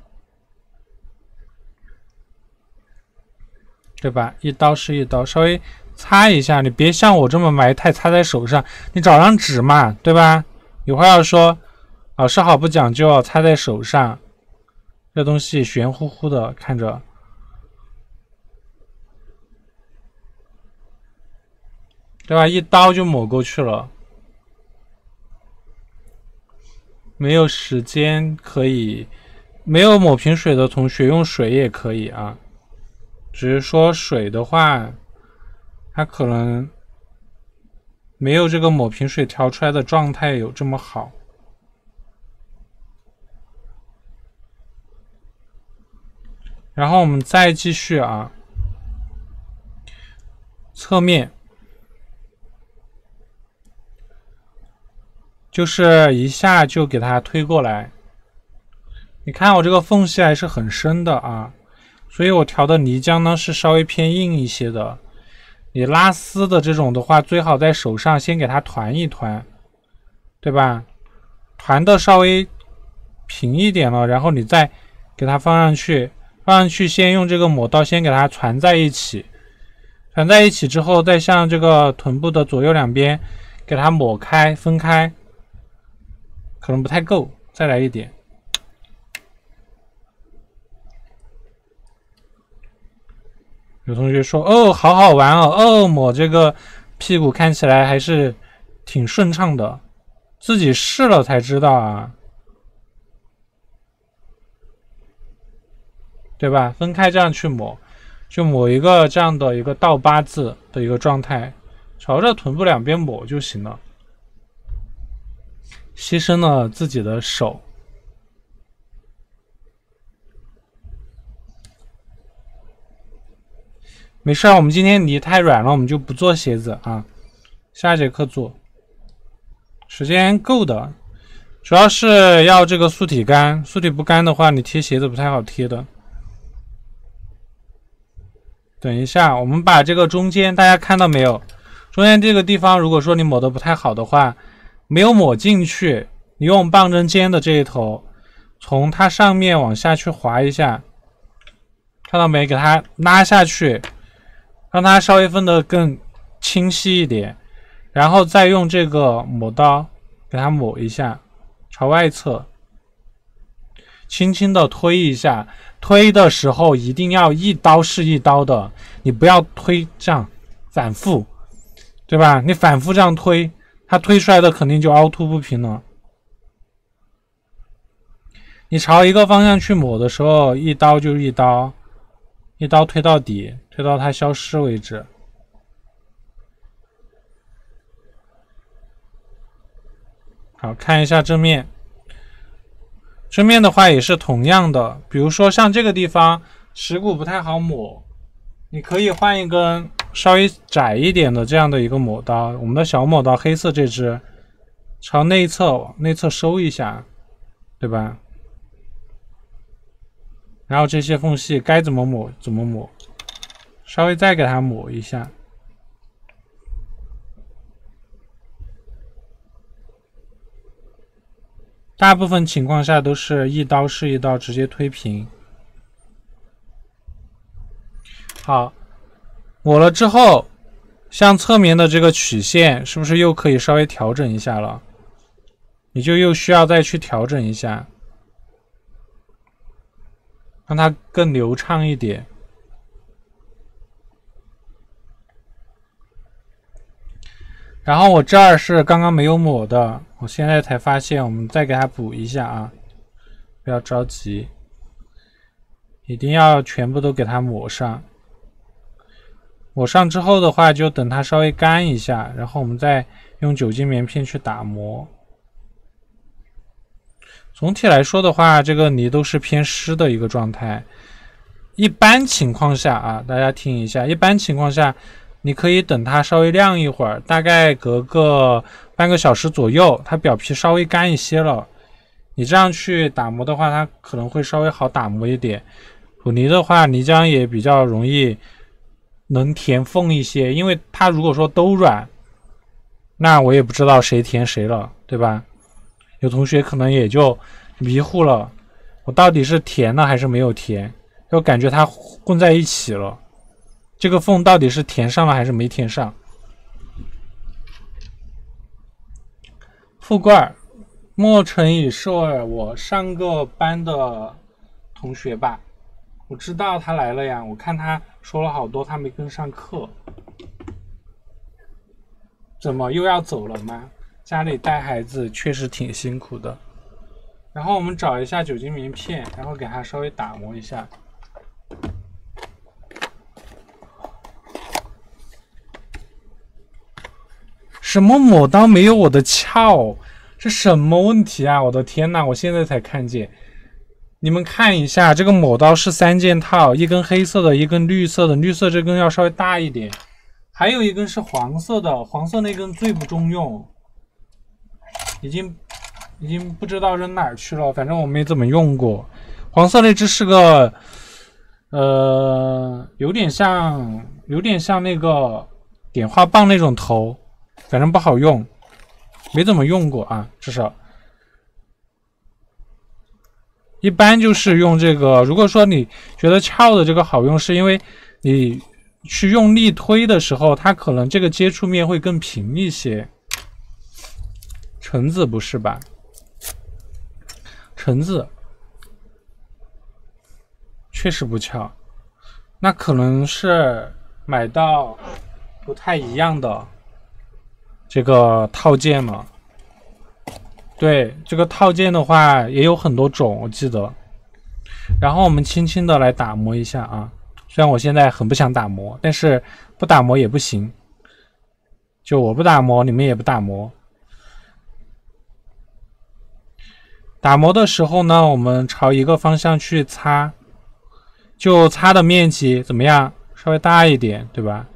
对吧？一刀是一刀，稍微擦一下，你别像我这么埋汰，擦在手上。你找张纸嘛，对吧？有话要说，老师好不讲究，哦，擦在手上，这东西玄乎乎的，看着，对吧？一刀就抹过去了，没有时间可以，没有抹平水的同学用水也可以啊。只是说水的话，它可能没有这个抹瓶水调出来的状态有这么好。然后我们再继续啊，侧面就是一下就给它推过来，你看我这个缝隙还是很深的啊。所以我调的泥浆呢是稍微偏硬一些的。你拉丝的这种的话，最好在手上先给它团一团，对吧？团的稍微平一点了，然后你再给它放上去，放上去先用这个抹刀先给它团在一起，团在一起之后再向这个臀部的左右两边给它抹开分开，可能不太够，再来一点。有同学说：“哦，好好玩哦，哦，抹这个屁股看起来还是挺顺畅的，自己试了才知道啊，对吧？分开这样去抹，就抹一个这样的一个倒八字的一个状态，朝着臀部两边抹就行了，牺牲了自己的手。”没事，我们今天泥太软了，我们就不做鞋子啊。下节课做，时间够的，主要是要这个素体干，素体不干的话，你贴鞋子不太好贴的。等一下，我们把这个中间，大家看到没有？中间这个地方，如果说你抹的不太好的话，没有抹进去，你用棒针尖的这一头，从它上面往下去划一下，看到没？给它拉下去。让它稍微分的更清晰一点，然后再用这个抹刀给它抹一下，朝外侧轻轻的推一下。推的时候一定要一刀是一刀的，你不要推这样反复，对吧？你反复这样推，它推出来的肯定就凹凸不平了。你朝一个方向去抹的时候，一刀就一刀，一刀推到底。推到它消失为止。好看一下正面，正面的话也是同样的。比如说像这个地方，耻骨不太好抹，你可以换一根稍微窄一点的这样的一个抹刀。我们的小抹刀黑色这只，朝内侧内侧收一下，对吧？然后这些缝隙该怎么抹怎么抹。稍微再给它抹一下，大部分情况下都是一刀是一刀直接推平。好，抹了之后，像侧面的这个曲线，是不是又可以稍微调整一下了？你就又需要再去调整一下，让它更流畅一点。然后我这儿是刚刚没有抹的，我现在才发现，我们再给它补一下啊！不要着急，一定要全部都给它抹上。抹上之后的话，就等它稍微干一下，然后我们再用酒精棉片去打磨。总体来说的话，这个泥都是偏湿的一个状态。一般情况下啊，大家听一下，一般情况下。你可以等它稍微晾一会儿，大概隔个半个小时左右，它表皮稍微干一些了。你这样去打磨的话，它可能会稍微好打磨一点。土泥的话，泥浆也比较容易能填缝一些，因为它如果说都软，那我也不知道谁填谁了，对吧？有同学可能也就迷糊了，我到底是填了还是没有填，就感觉它混在一起了。这个缝到底是填上了还是没填上？富贵，莫成与寿儿我上个班的同学吧？我知道他来了呀，我看他说了好多，他没跟上课。怎么又要走了吗？家里带孩子确实挺辛苦的。然后我们找一下酒精棉片，然后给他稍微打磨一下。什么抹刀没有我的鞘？这什么问题啊！我的天呐，我现在才看见，你们看一下，这个抹刀是三件套，一根黑色的，一根绿色的，绿色这根要稍微大一点，还有一根是黄色的，黄色那根最不中用，已经已经不知道扔哪去了，反正我没怎么用过，黄色那只是个，呃，有点像有点像那个点化棒那种头。反正不好用，没怎么用过啊，至少。一般就是用这个。如果说你觉得翘的这个好用，是因为你去用力推的时候，它可能这个接触面会更平一些。橙子不是吧？橙子确实不翘，那可能是买到不太一样的。这个套件嘛，对，这个套件的话也有很多种，我记得。然后我们轻轻的来打磨一下啊，虽然我现在很不想打磨，但是不打磨也不行。就我不打磨，你们也不打磨。打磨的时候呢，我们朝一个方向去擦，就擦的面积怎么样？稍微大一点，对吧？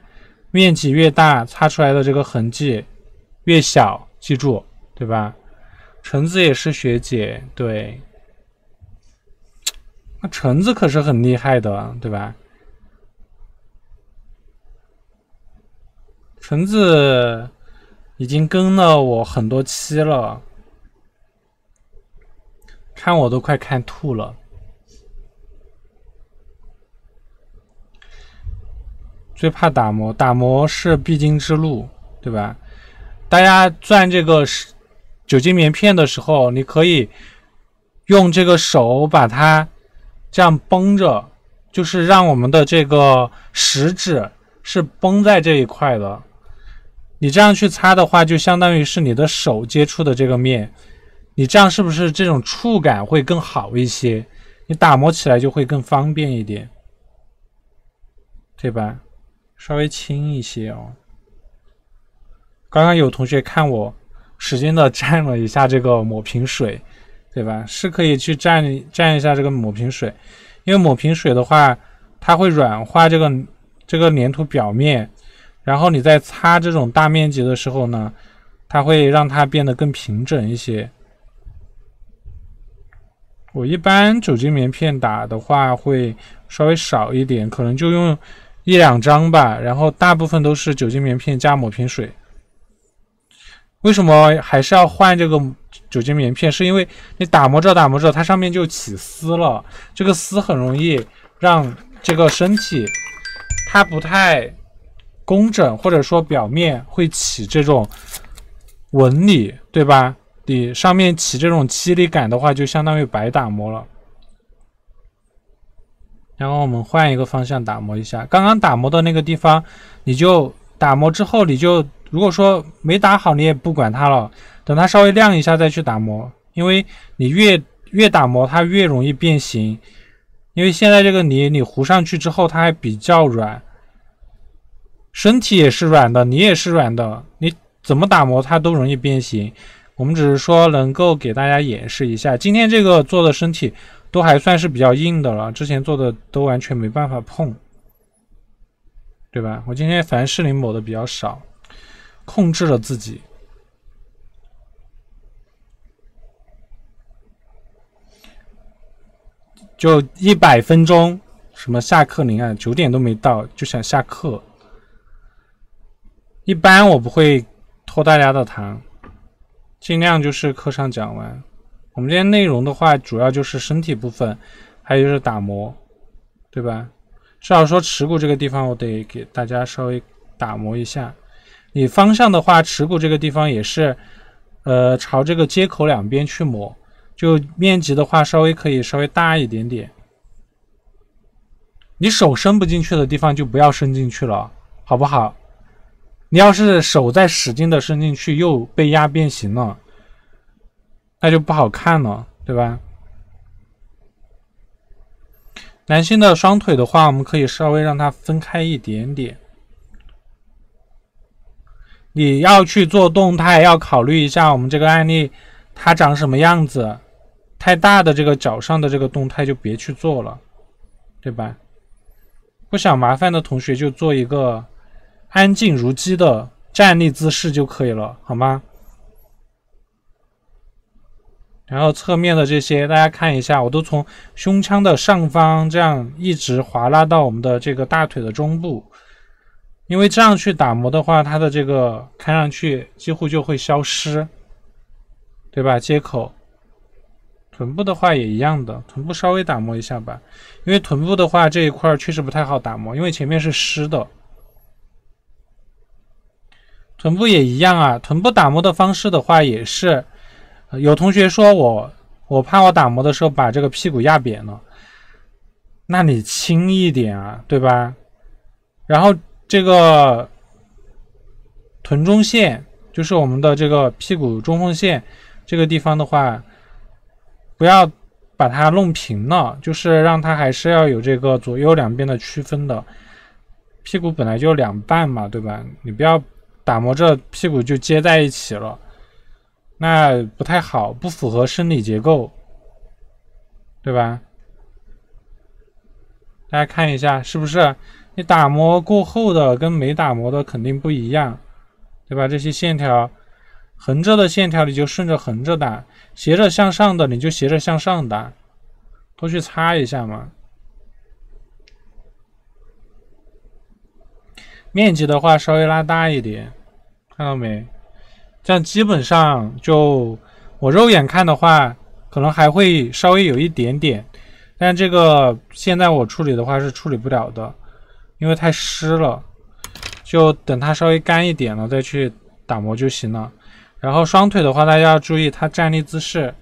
面积越大，擦出来的这个痕迹。越小，记住，对吧？橙子也是学姐，对。那橙子可是很厉害的，对吧？橙子已经跟了我很多期了，看我都快看吐了。最怕打磨，打磨是必经之路，对吧？大家攥这个酒精棉片的时候，你可以用这个手把它这样绷着，就是让我们的这个食指是绷在这一块的。你这样去擦的话，就相当于是你的手接触的这个面，你这样是不是这种触感会更好一些？你打磨起来就会更方便一点，对吧？稍微轻一些哦。刚刚有同学看我使劲的蘸了一下这个抹平水，对吧？是可以去蘸蘸一下这个抹平水，因为抹平水的话，它会软化这个这个粘土表面，然后你在擦这种大面积的时候呢，它会让它变得更平整一些。我一般酒精棉片打的话会稍微少一点，可能就用一两张吧，然后大部分都是酒精棉片加抹平水。为什么还是要换这个酒精棉片？是因为你打磨着打磨着，它上面就起丝了。这个丝很容易让这个身体它不太工整，或者说表面会起这种纹理，对吧？你上面起这种肌理感的话，就相当于白打磨了。然后我们换一个方向打磨一下，刚刚打磨的那个地方，你就打磨之后你就。如果说没打好，你也不管它了，等它稍微晾一下再去打磨，因为你越越打磨它越容易变形，因为现在这个泥你糊上去之后它还比较软，身体也是软的，你也是软的，你怎么打磨它都容易变形。我们只是说能够给大家演示一下，今天这个做的身体都还算是比较硬的了，之前做的都完全没办法碰，对吧？我今天凡士林抹的比较少。控制了自己，就一百分钟，什么下课铃啊，九点都没到就想下课。一般我不会拖大家的堂，尽量就是课上讲完。我们今天内容的话，主要就是身体部分，还有就是打磨，对吧？至少说耻骨这个地方，我得给大家稍微打磨一下。你方向的话，耻骨这个地方也是，呃，朝这个接口两边去磨，就面积的话，稍微可以稍微大一点点。你手伸不进去的地方就不要伸进去了，好不好？你要是手再使劲的伸进去又被压变形了，那就不好看了，对吧？男性的双腿的话，我们可以稍微让它分开一点点。你要去做动态，要考虑一下我们这个案例它长什么样子。太大的这个脚上的这个动态就别去做了，对吧？不想麻烦的同学就做一个安静如鸡的站立姿势就可以了，好吗？然后侧面的这些，大家看一下，我都从胸腔的上方这样一直滑拉到我们的这个大腿的中部。因为这样去打磨的话，它的这个看上去几乎就会消失，对吧？接口臀部的话也一样的，臀部稍微打磨一下吧。因为臀部的话这一块确实不太好打磨，因为前面是湿的。臀部也一样啊，臀部打磨的方式的话也是，有同学说我我怕我打磨的时候把这个屁股压扁了，那你轻一点啊，对吧？然后。这个臀中线就是我们的这个屁股中缝线，这个地方的话，不要把它弄平了，就是让它还是要有这个左右两边的区分的。屁股本来就两半嘛，对吧？你不要打磨着屁股就接在一起了，那不太好，不符合生理结构，对吧？大家看一下是不是？你打磨过后的跟没打磨的肯定不一样，对吧？这些线条，横着的线条你就顺着横着打，斜着向上的你就斜着向上打，多去擦一下嘛。面积的话稍微拉大一点，看到没？这样基本上就我肉眼看的话，可能还会稍微有一点点，但这个现在我处理的话是处理不了的。因为太湿了，就等它稍微干一点了再去打磨就行了。然后双腿的话，大家要注意它站立姿势，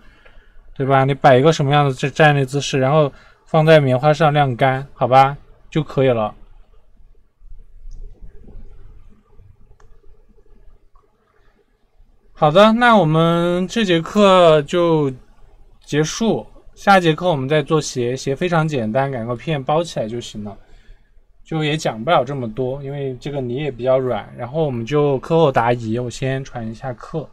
对吧？你摆一个什么样的站站立姿势，然后放在棉花上晾干，好吧，就可以了。好的，那我们这节课就结束，下节课我们再做鞋，鞋非常简单，两个片包起来就行了。就也讲不了这么多，因为这个泥也比较软。然后我们就课后答疑，我先传一下课。